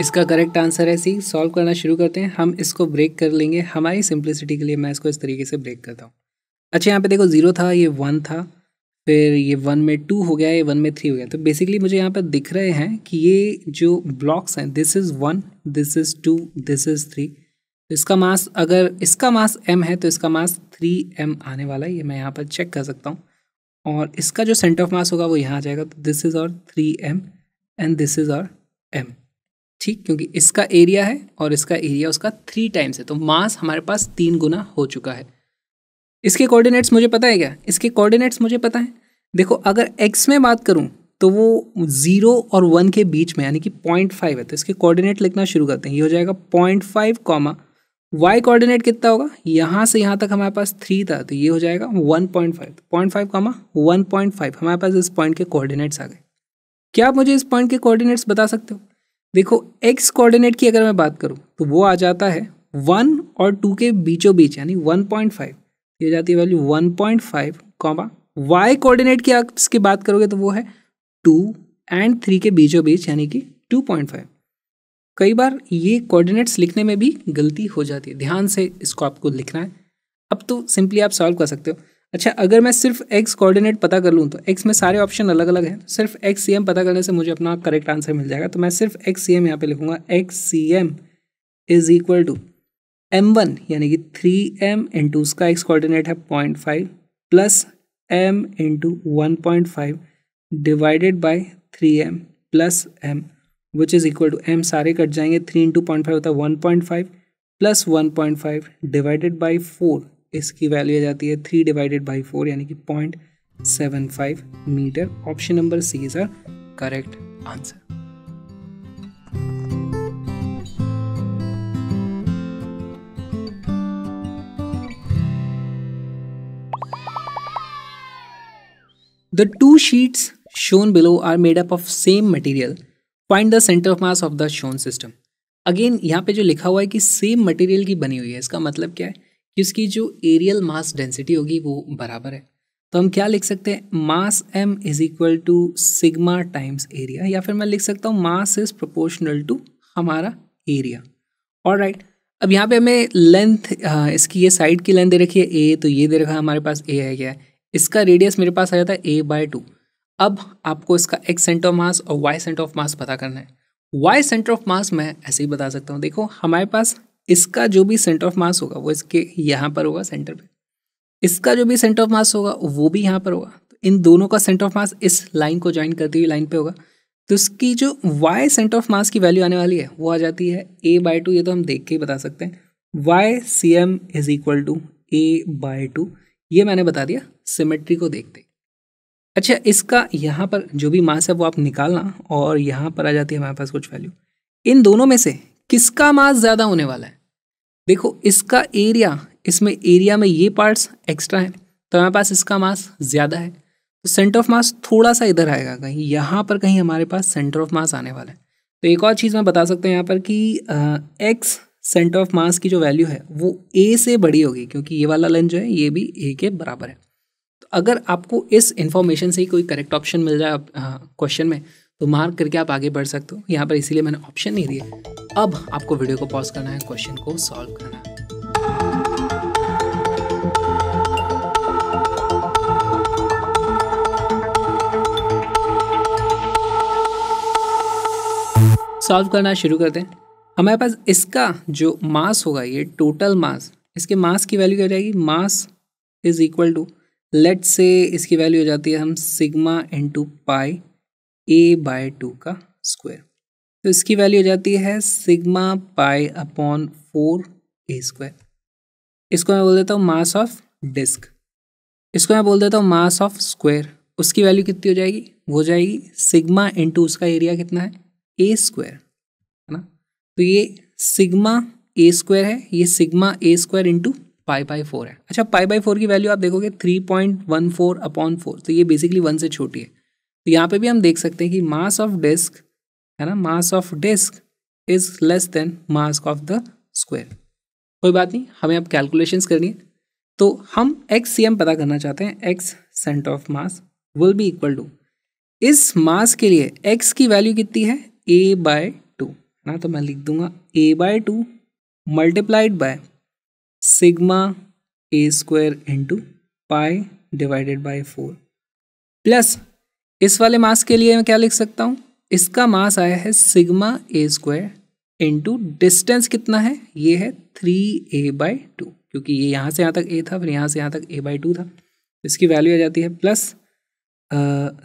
इसका करेक्ट आंसर है सी सॉल्व करना शुरू करते हैं हम इसको ब्रेक कर लेंगे हमारी सिंप्लिसिटी के लिए मैं इसको इस तरीके से ब्रेक करता हूँ अच्छा यहाँ पे देखो ज़ीरो था ये वन था फिर ये वन में टू हो गया ये वन में थ्री हो गया तो बेसिकली मुझे यहाँ पर दिख रहे हैं कि ये जो ब्लॉक्स हैं this is one this is two this is three तो इसका मास अगर इसका मास एम है तो इसका मास थ्री एम आने वाला है ये मैं यहाँ पर चेक कर सकता हूँ और इसका जो सेंटर ऑफ मास होगा वो यहाँ आ जाएगा तो दिस इज़ और three M and this is और एम ठीक क्योंकि इसका एरिया है और इसका एरिया उसका थ्री टाइम्स है तो मास हमारे पास तीन गुना हो चुका है इसके कोऑर्डिनेट्स मुझे पता है क्या इसके कोऑर्डिनेट्स मुझे पता है देखो अगर एक्स में बात करूं तो वो ज़ीरो और वन के बीच में यानी कि पॉइंट फाइव है तो इसके कोऑर्डिनेट लिखना शुरू करते हैं ये हो जाएगा point five comma Y coordinate कितना होगा यहाँ से यहाँ तक हमारे पास थ्री था तो ये हो जाएगा one point five point five comma one point five हमारे पास इस पॉइंट के कोऑर्डिनेट्स आ गए क्या आप मुझे इस पॉइंट के कोऑर्डिनेट्स बता सकते हो देखो एक्स कोऑर्डिनेट की अगर मैं बात करूँ तो वो आ जाता है वन और टू के बीचों बीच यानी वन पॉइंट फाइव ये जाती है value one point five comma Y coordinate की आप इसकी बात करोगे तो वो है टू एंड थ्री के बीचों बीच यानी कि टू पॉइंट फाइव कई बार ये कोऑर्डिनेट्स लिखने में भी गलती हो जाती है ध्यान से इसको आपको लिखना है अब तो सिंपली आप सॉल्व कर सकते हो अच्छा अगर मैं सिर्फ एक्स कोऑर्डिनेट पता कर लूँ तो एक्स में सारे ऑप्शन अलग अलग हैं तो सिर्फ एक्स सी एम पता करने से मुझे अपना करेक्ट आंसर मिल जाएगा तो मैं सिर्फ एक्स सी एम यहाँ पर लिखूँगा X C M is equal to M one यानी कि थ्री एम इंटू उसका एक्स कोऑर्डिनेट है point five plus M into one point five divided by three M plus M which is equal to M सारे cut जाएंगे three into point five होता है one point five plus one point five divided by four इसकी value आ जाती है three divided by four यानी कि point seven five metre option number C is our correct answer The two sheets shown below are made up of same material. Find the center of mass of the shown system. Again यहाँ पे जो लिखा हुआ है कि same material की बनी हुई है इसका मतलब क्या है कि उसकी जो एरियल मास डेंसिटी होगी वो बराबर है तो हम क्या लिख सकते हैं mass M is equal to sigma times area या फिर मैं लिख सकता हूँ मास इज प्रोपोर्शनल टू हमारा एरिया और राइट अब यहाँ पे हमें लेंथ इसकी ये साइड की लेंथ दे रखी है ए तो ये दे रखा है हमारे पास ए है क्या है इसका रेडियस मेरे पास आ जाता है ए बाय टू अब आपको इसका एक्स सेंटर ऑफ मास और वाई सेंटर ऑफ मास पता करना है वाई सेंटर ऑफ मास मैं ऐसे ही बता सकता हूँ देखो हमारे पास इसका जो भी सेंटर ऑफ मास होगा वो इसके यहाँ पर होगा सेंटर पे इसका जो भी सेंटर ऑफ मास होगा वो भी यहाँ पर होगा तो इन दोनों का सेंटर ऑफ मास इस लाइन को ज्वाइन करती हुई लाइन पे होगा तो इसकी जो वाई सेंटर ऑफ मास की वैल्यू आने वाली है वो आ जाती है ए बाई टू ये तो हम देख के ही बता सकते हैं Y C M is equal to A by two ये मैंने बता दिया सिमेट्री को देखते अच्छा इसका यहाँ पर जो भी मास है वो आप निकालना और यहाँ पर आ जाती है हमारे पास कुछ वैल्यू इन दोनों में से किसका मास ज़्यादा होने वाला है देखो इसका एरिया इसमें एरिया में ये पार्ट्स एक्स्ट्रा हैं तो हमारे पास इसका मास ज़्यादा है तो सेंटर ऑफ मास थोड़ा सा इधर आएगा कहीं यहाँ पर कहीं हमारे पास सेंटर ऑफ मास आने वाला है तो एक और चीज़ मैं बता सकता हूँ यहाँ पर कि एक्स सेंटर ऑफ मास की जो वैल्यू है वो ए से बड़ी होगी क्योंकि ये वाला लेंस जो है ये भी ए के बराबर है तो अगर आपको इस इन्फॉर्मेशन से ही कोई करेक्ट ऑप्शन मिल जाए क्वेश्चन में तो मार्क करके आप आगे बढ़ सकते हो यहाँ पर इसीलिए मैंने ऑप्शन नहीं दिया अब आपको वीडियो को पॉज करना है क्वेश्चन को सॉल्व करना है सॉल्व करना शुरू करते हैं हमारे पास इसका जो मास होगा ये टोटल मास इसके मास की वैल्यू क्या हो जाएगी mass is equal to let's say इसकी वैल्यू हो जाती है हम sigma into pi A by two का स्क्वायर तो इसकी वैल्यू हो जाती है sigma pi upon four A square इसको मैं बोल देता हूँ मास ऑफ डिस्क इसको मैं बोल देता हूँ मास ऑफ स्क्वायर उसकी वैल्यू कितनी हो जाएगी वो हो जाएगी सिग्मा इंटू उसका एरिया कितना है ए स्क्वायर है ना तो ये सिग्मा ए स्क्वायर है ये sigma A square into pi by four है अच्छा पाई बाई फोर की वैल्यू आप देखोगे three point one four upon four तो ये बेसिकली वन से छोटी है तो यहाँ पे भी हम देख सकते हैं कि मास ऑफ डिस्क है ना mass of disc is less than mass of the square कोई बात नहीं हमें अब कैलकुलेशंस करनी है तो हम एक्स सी एम पता करना चाहते हैं X centre of mass will be equal to इस मास के लिए एक्स की वैल्यू कितनी है ए बाय टू ना तो मैं लिख दूंगा A by two multiplied by sigma A square into pi divided by four plus इस वाले मास के लिए मैं क्या लिख सकता हूँ इसका मास आया है sigma A square into distance कितना है ये है थ्री ए बाई टू क्योंकि ये यहाँ से यहाँ तक ए था फिर यहाँ से यहाँ तक ए बाई टू था इसकी वैल्यू आ जाती है plus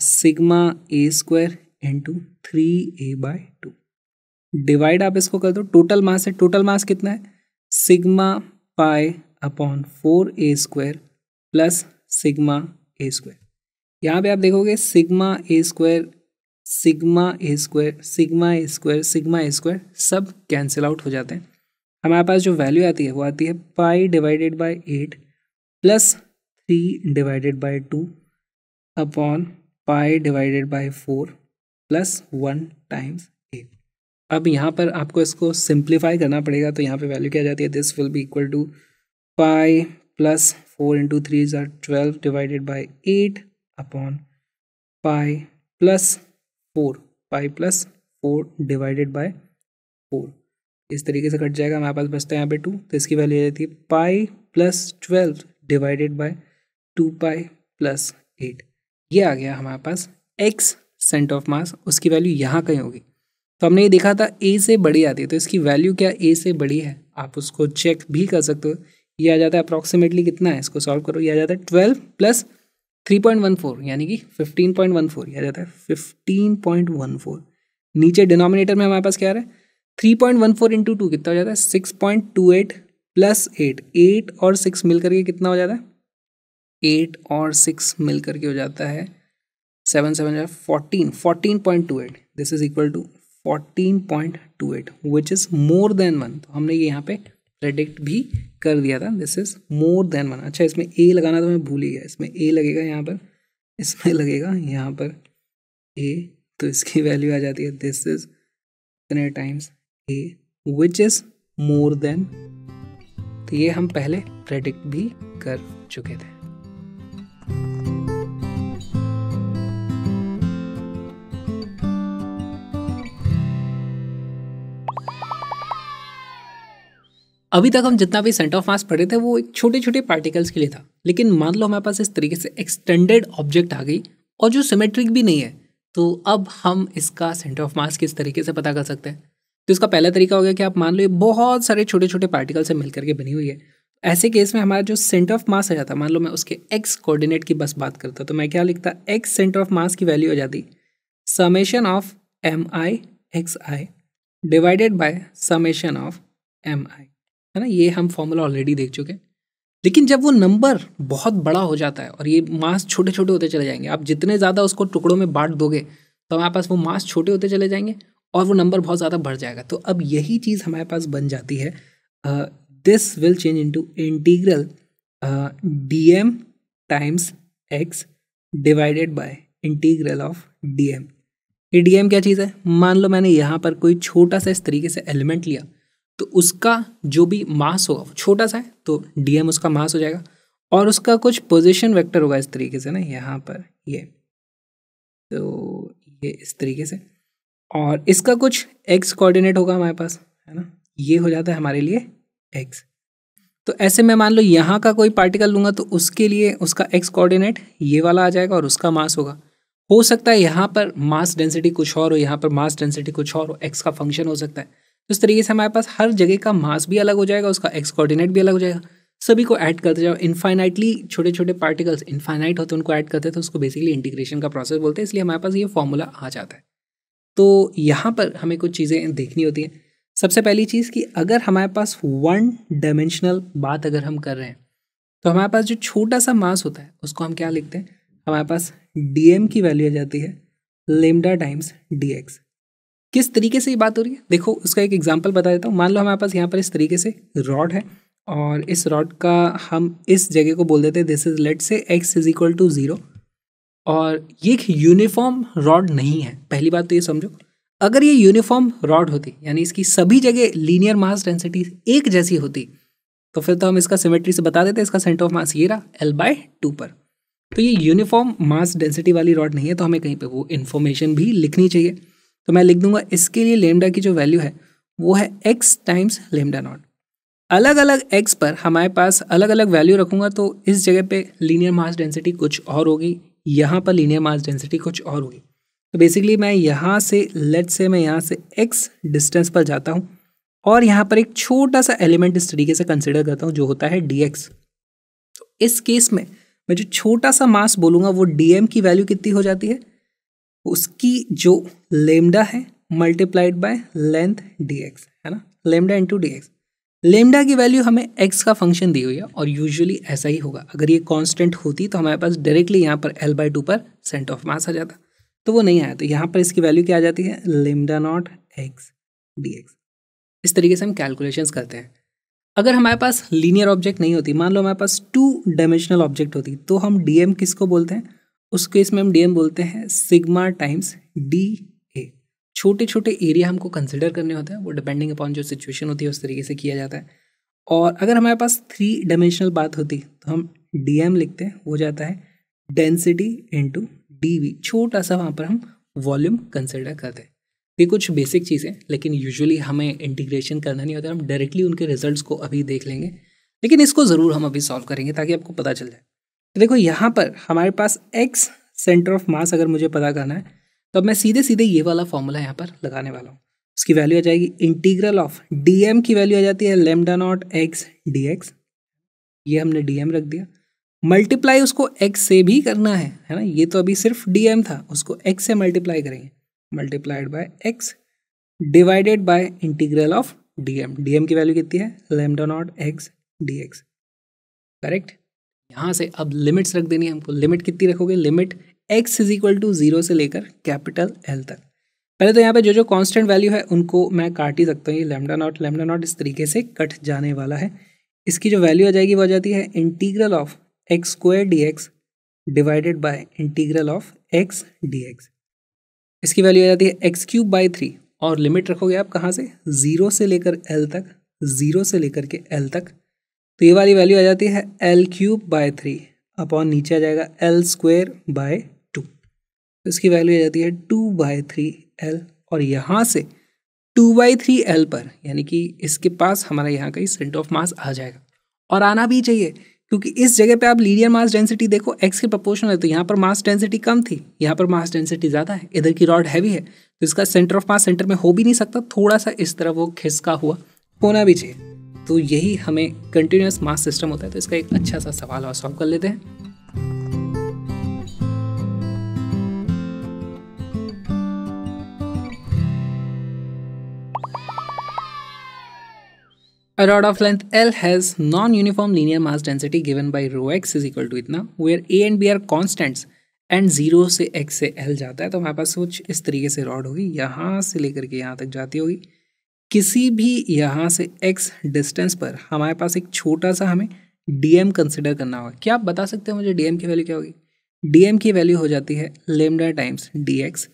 sigma A square into three A by two divide आप इसको कर दो टोटल मास है टोटल मास कितना है sigma pi upon four A square plus sigma A square यहाँ पे आप देखोगे sigma A square sigma A square sigma A square sigma A square सब कैंसिल आउट हो जाते हैं हमारे पास जो वैल्यू आती है वो आती है pi divided by eight plus three divided by two upon pi divided by four plus one times eight अब यहाँ पर आपको इसको सिंप्लीफाई करना पड़ेगा तो यहाँ पे वैल्यू क्या जाती है this will be equal to pi plus four into three or twelve divided by eight upon pi plus four pi plus four divided by four इस तरीके से कट जाएगा हमारे पास बचता है यहाँ पे टू तो इसकी वैल्यू रहती है pi plus twelve divided by two pi plus eight ये आ गया हमारे पास एक्स सेंट ऑफ मास उसकी वैल्यू यहाँ कहीं होगी तो हमने ये देखा था ए से बड़ी आती है तो इसकी वैल्यू क्या ए से बड़ी है आप उसको चेक भी कर सकते हो ये आ जाता है अप्रॉक्सीमेटली कितना है इसको सॉल्व करो ये आ जाता है twelve plus three point one four यानी कि फिफ्टीन पॉइंट वन फोर यह जाता है फिफ्टीन पॉइंट वन फोर नीचे डिनोमिनेटर में हमारे पास क्या आ रहा है three point one four into two कितना हो जाता है six point two eight plus eight eight और सिक्स मिल करके कितना हो जाता है एट और सिक्स मिल करके हो जाता है seven seven fourteen fourteen point two eight this is equal to fourteen point two eight which is more than one तो हमने ये यहाँ पे प्रेडिक्ट भी कर दिया था this is more than one अच्छा इसमें ए लगाना तो मैं भूल ही गया इसमें ए लगेगा यहाँ पर इसमें लगेगा यहाँ पर ए तो इसकी वैल्यू आ जाती है दिस इज इतने times A which is more than तो ये हम पहले प्रेडिक्ट भी कर चुके थे अभी तक हम जितना भी सेंटर ऑफ मास पढ़े थे वो एक छोटे छोटे पार्टिकल्स के लिए था लेकिन मान लो हमारे पास इस तरीके से एक्सटेंडेड ऑब्जेक्ट आ गई और जो सिमेट्रिक भी नहीं है तो अब हम इसका सेंटर ऑफ मास किस तरीके से पता कर सकते हैं तो इसका पहला तरीका हो गया कि आप मान लो ये बहुत सारे छोटे छोटे पार्टिकल से मिल करके बनी हुई है ऐसे केस में हमारा जो सेंटर ऑफ मास आ जाता मान लो मैं उसके एक्स कोऑर्डिनेट की बस बात करता तो मैं क्या लिखता एक्स सेंटर ऑफ मास की वैल्यू हो जाती summation of M I X I divided by summation of M I है ना ये हम फॉर्मूला ऑलरेडी देख चुके हैं लेकिन जब वो नंबर बहुत बड़ा हो जाता है और ये मास छोटे छोटे होते चले जाएंगे आप जितने ज़्यादा उसको टुकड़ों में बांट दोगे तो हमारे पास वो मास छोटे होते चले जाएंगे और वो नंबर बहुत ज़्यादा बढ़ जाएगा तो अब यही चीज़ हमारे पास बन जाती है this will change to integral D M times X divided by integral of D M ये डी एम क्या चीज़ है मान लो मैंने यहाँ पर कोई छोटा सा इस तरीके से एलिमेंट लिया तो उसका जो भी मास होगा छोटा सा है तो डी एम उसका मास हो जाएगा और उसका कुछ पोजिशन वैक्टर होगा इस तरीके से ना यहाँ पर ये तो ये इस तरीके से और इसका कुछ एक्स कोऑर्डिनेट होगा हमारे पास है ना ये हो जाता है हमारे लिए एक्स तो ऐसे मैं मान लो यहाँ का कोई पार्टिकल लूँगा तो उसके लिए उसका एक्स कोऑर्डिनेट ये वाला आ जाएगा और उसका मास होगा हो सकता है यहाँ पर मास डेंसिटी कुछ और हो यहाँ पर मास डेंसिटी कुछ और हो एक्स का फंक्शन हो सकता है इस तो तरीके से हमारे पास हर जगह का मास भी अलग हो जाएगा उसका एक्स कोऑर्डिनेट भी अलग हो जाएगा सभी को ऐड करते जाओ इन्फाइनाइटली छोटे छोटे पार्टिकल्स इन्फाइनाइट होते हैं उनको ऐड करते हैं तो उसको बेसिकली इंटीग्रेशन का प्रोसेस बोलते हैं इसलिए हमारे पास ये फॉर्मूला आ जाता है तो यहाँ पर हमें कुछ चीज़ें देखनी होती हैं सबसे पहली चीज़ कि अगर हमारे पास वन डायमेंशनल बात अगर हम कर रहे हैं तो हमारे पास जो छोटा सा मास होता है उसको हम क्या लिखते हैं हमारे पास डी की वैल्यू आ जाती है लेमडा टाइम्स डी एक्स किस तरीके से ये बात हो रही है देखो उसका एक एग्जाम्पल बता देता हूँ मान लो हमारे पास यहाँ पर इस तरीके से रॉड है और इस रॉड का हम इस जगह को बोल देते हैं this is late say X is equal to zero और ये एक यूनिफॉर्म रॉड नहीं है पहली बात तो ये समझो अगर ये यूनिफॉर्म रॉड होती यानी इसकी सभी जगह लीनियर मास डेंसिटी एक जैसी होती तो फिर तो हम इसका सिमेट्री से बता देते इसका सेंटर ऑफ मास ये रहा एल बाय टू पर तो ये यूनिफॉर्म मास डेंसिटी वाली रॉड नहीं है तो हमें कहीं पे वो इन्फॉर्मेशन भी लिखनी चाहिए तो मैं लिख दूंगा इसके लिए लेमडा की जो वैल्यू है वो है एक्स टाइम्स लेमडा नॉट अलग अलग एक्स पर हमारे पास अलग अलग वैल्यू रखूंगा तो इस जगह पे लीनियर मास डेंसिटी कुछ और होगी यहाँ पर लीनियर मास डेंसिटी कुछ और होगी तो बेसिकली मैं यहाँ से लेट से मैं यहाँ से एक्स डिस्टेंस पर जाता हूँ और यहाँ पर एक छोटा सा एलिमेंट इस तरीके से कंसिडर करता हूँ जो होता है डी तो इस केस में मैं जो छोटा सा मास बोलूँगा वो डी की वैल्यू कितनी हो जाती है उसकी जो लेमडा है multiplied by length D X है ना lambda into D X lambda की वैल्यू हमें एक्स का फंक्शन दी हुई है और यूजुअली ऐसा ही होगा अगर ये कांस्टेंट होती तो हमारे पास डायरेक्टली यहाँ पर एल बाई टू पर सेंट ऑफ मास आ जाता तो वो नहीं आया तो यहाँ पर इसकी वैल्यू क्या आ जाती है lambda naught X D X इस तरीके से हम कैलकुलेशंस करते हैं अगर हमारे पास लीनियर ऑब्जेक्ट नहीं होती मान लो हमारे पास टू डायमेंशनल ऑब्जेक्ट होती तो हम डीएम किसको बोलते हैं उस केस में हम डीएम बोलते हैं सिग्मा टाइम्स डी ए छोटे छोटे एरिया हमको कंसिडर करने होते हैं वो डिपेंडिंग अपॉन जो सिचुएशन होती है उस तरीके से किया जाता है और अगर हमारे पास थ्री डायमेंशनल बात होती तो हम डी एम लिखते हैं वो जाता है डेंसिटी इंटू डी वी छोटा सा वहाँ पर हम वॉल्यूम कंसिडर करते हैं ये कुछ बेसिक चीज़ें लेकिन यूजुअली हमें इंटीग्रेशन करना नहीं होता हम डायरेक्टली उनके रिजल्ट्स को अभी देख लेंगे लेकिन इसको ज़रूर हम अभी सॉल्व करेंगे ताकि आपको पता चल जाए तो देखो यहाँ पर हमारे पास एक्स सेंटर ऑफ मास अगर मुझे पता करना है तो अब मैं सीधे सीधे ये वाला फॉर्मूला यहाँ पर लगाने वाला हूँ उसकी वैल्यू आ जाएगी इंटीग्रल ऑफ डी की वैल्यू आ जाती है लेमडा नॉट एक्स डी ये हमने डी रख दिया मल्टीप्लाई उसको एक्स से भी करना है है ना ये तो अभी सिर्फ डी था उसको एक्स से मल्टीप्लाई करेंगे multiplied by X divided by integral of DM DM की वैल्यू कितनी है lambda naught X D correct यहाँ से अब लिमिट्स रख देनी है हमको लिमिट कितनी रखोगे limit X is equal to zero से लेकर कैपिटल एल तक पहले तो यहाँ पे जो जो कांस्टेंट वैल्यू है उनको मैं काट ही सकता हूँ ये लेमडा नॉट लेमडा नॉट इस तरीके से कट जाने वाला है इसकी जो वैल्यू आ जाएगी वो आ जाती है integral of X square D X divided by integral of X D X इसकी वैल्यू आ जाती है एक्स क्यूब बाई थ्री और लिमिट रखोगे आप कहाँ से ज़ीरो से लेकर एल तक ज़ीरो से लेकर के एल तक तो ये वाली वैल्यू आ जाती है L cube by three upon नीचे आ जाएगा एल स्क्वेयर बाय टू इसकी वैल्यू आ जाती है टू बाय थ्री एल और यहाँ से टू बाई थ्री एल पर यानी कि इसके पास हमारा यहाँ का ही सेंटर ऑफ मास आ जाएगा और आना भी चाहिए क्योंकि इस जगह पे आप लीनियर मास डेंसिटी देखो एक्स के प्रपोर्शनल है तो यहाँ पर मास डेंसिटी कम थी यहाँ पर मास डेंसिटी ज़्यादा है इधर की रॉड हैवी है तो इसका सेंटर ऑफ मास सेंटर में हो भी नहीं सकता थोड़ा सा इस तरह वो खिसका हुआ होना भी चाहिए तो यही हमें कंटिन्यूस मास सिस्टम होता है तो इसका एक अच्छा सा सवाल और सॉल्व कर लेते हैं A rod of length L has non-uniform linear mass density given by rho x is equal to इतना where A and B are constants and zero से x से L जाता है तो हमारे पास कुछ इस तरीके से रॉड होगी यहाँ से लेकर के यहाँ तक जाती होगी किसी भी यहाँ से एक्स डिस्टेंस पर हमारे पास एक छोटा सा हमें डीएम कंसिडर करना होगा क्या आप बता सकते हैं मुझे एम की वैल्यू क्या होगी एम की वैल्यू हो जाती है लेमडा टाइम्स डी एक्स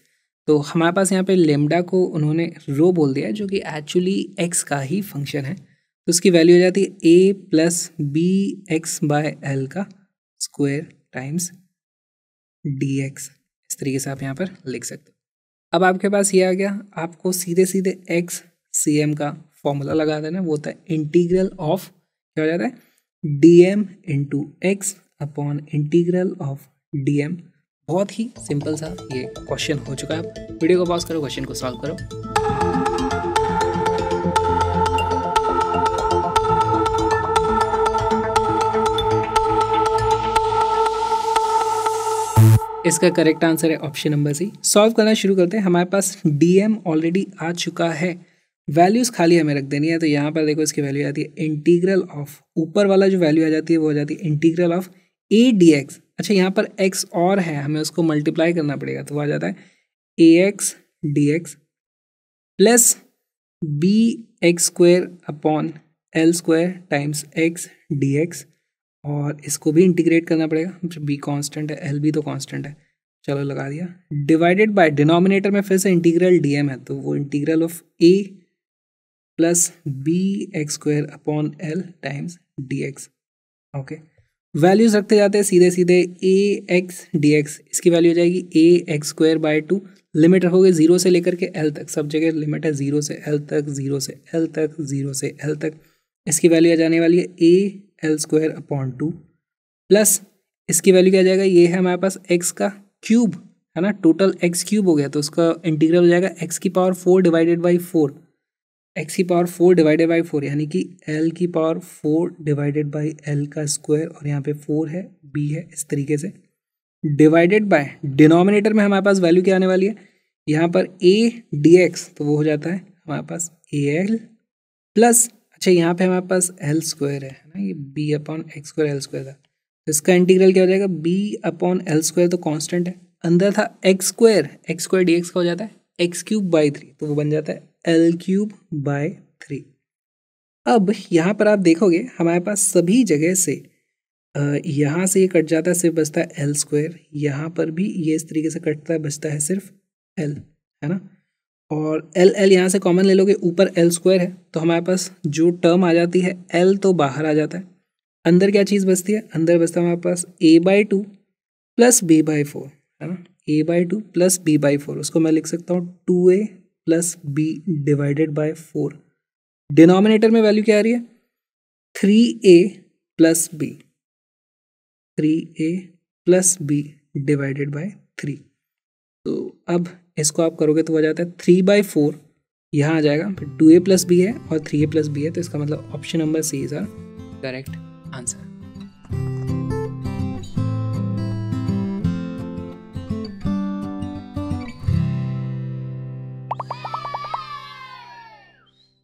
तो हमारे पास यहाँ पे लेमडा को उन्होंने रो बोल दिया जो कि एक्चुअली एक्स का ही फंक्शन है तो उसकी वैल्यू हो जाती है A plus B X by L का स्क्वेयर टाइम्स डी एक्स इस तरीके से आप यहाँ पर लिख सकते हो अब आपके पास ये आ गया आपको सीधे सीधे एक्स सी एम का फॉर्मूला लगा देना वो होता है इंटीग्रल ऑफ क्या हो जाता है D M into X upon integral of D M बहुत ही सिंपल सा ये क्वेश्चन हो चुका है वीडियो को पॉज करो क्वेश्चन को सॉल्व करो इसका करेक्ट आंसर है ऑप्शन नंबर सी सॉल्व करना शुरू करते हैं हमारे पास डीएम ऑलरेडी आ चुका है वैल्यूज़ खाली हमें रख देनी है तो यहाँ पर देखो इसकी वैल्यू आती है इंटीग्रल ऑफ ऊपर वाला जो वैल्यू आ जाती है वो हो जाती है integral of A D X अच्छा यहाँ पर एक्स और है हमें उसको मल्टीप्लाई करना पड़ेगा तो वो आ जाता है A X D X plus B X square upon L square times X D X और इसको भी इंटीग्रेट करना पड़ेगा अच्छा, बी कॉन्स्टेंट है एल भी तो कॉन्स्टेंट है चलो लगा दिया डिवाइडेड बाय डिनोमिनेटर में फिर से इंटीग्रल डीएम है तो वो integral of A plus B X square upon L times D X okay values रखते जाते हैं सीधे सीधे ए एक्स डी एक्स इसकी वैल्यू हो जाएगी A X square by two limit रखोगे जीरो से लेकर के एल तक सब जगह लिमिट है जीरो से एल तक जीरो से एल तक जीरो से एल तक इसकी वैल्यू आ जाने वाली है A L square upon two plus इसकी वैल्यू क्या जाएगा ये है हमारे पास एक्स का क्यूब है ना टोटल एक्स क्यूब हो गया तो उसका इंटीग्रल हो जाएगा एक्स की power four divided by four X की power four divided by four यानी कि एल की power four divided by L का स्क्वायर और यहाँ पे फोर है बी है इस तरीके से डिवाइडेड बाय डिनोमिनेटर में हमारे पास वैल्यू क्या आने वाली है यहाँ पर ए डी एक्स तो वो हो जाता है हमारे पास ए एल प्लस अच्छा यहाँ पे हमारे पास एल स्क्वायर है ना ये B upon X square L square था तो इसका इंटीग्रल क्या हो जाएगा बी अपॉन एल स्क्वायर तो कॉन्स्टेंट है अंदर था X square X square D X का हो जाता है एक्स क्यूब बाई थ्री तो वो बन जाता है एल क्यूब बाय थ्री अब यहाँ पर आप देखोगे हमारे पास सभी जगह से यहाँ से ये कट जाता है सिर्फ बचता है एल स्क्वायर यहाँ पर भी ये इस तरीके से कटता है बचता है सिर्फ एल है ना और एल एल यहाँ से कॉमन ले लोगे ऊपर एल स्क्वायर है तो हमारे पास जो टर्म आ जाती है एल तो बाहर आ जाता है अंदर क्या चीज़ बचती है अंदर बचता है हमारे पास A by two plus B by four है ना A by two plus B by four उसको मैं लिख सकता हूँ two A plus B divided by four denominator में वैल्यू क्या आ रही है three A plus B three A plus B divided by three तो अब इसको आप करोगे तो वह जाता है थ्री बाई फोर यहाँ आ जाएगा फिर टू ए प्लस बी है और थ्री ए प्लस बी है तो इसका मतलब option number C is our correct answer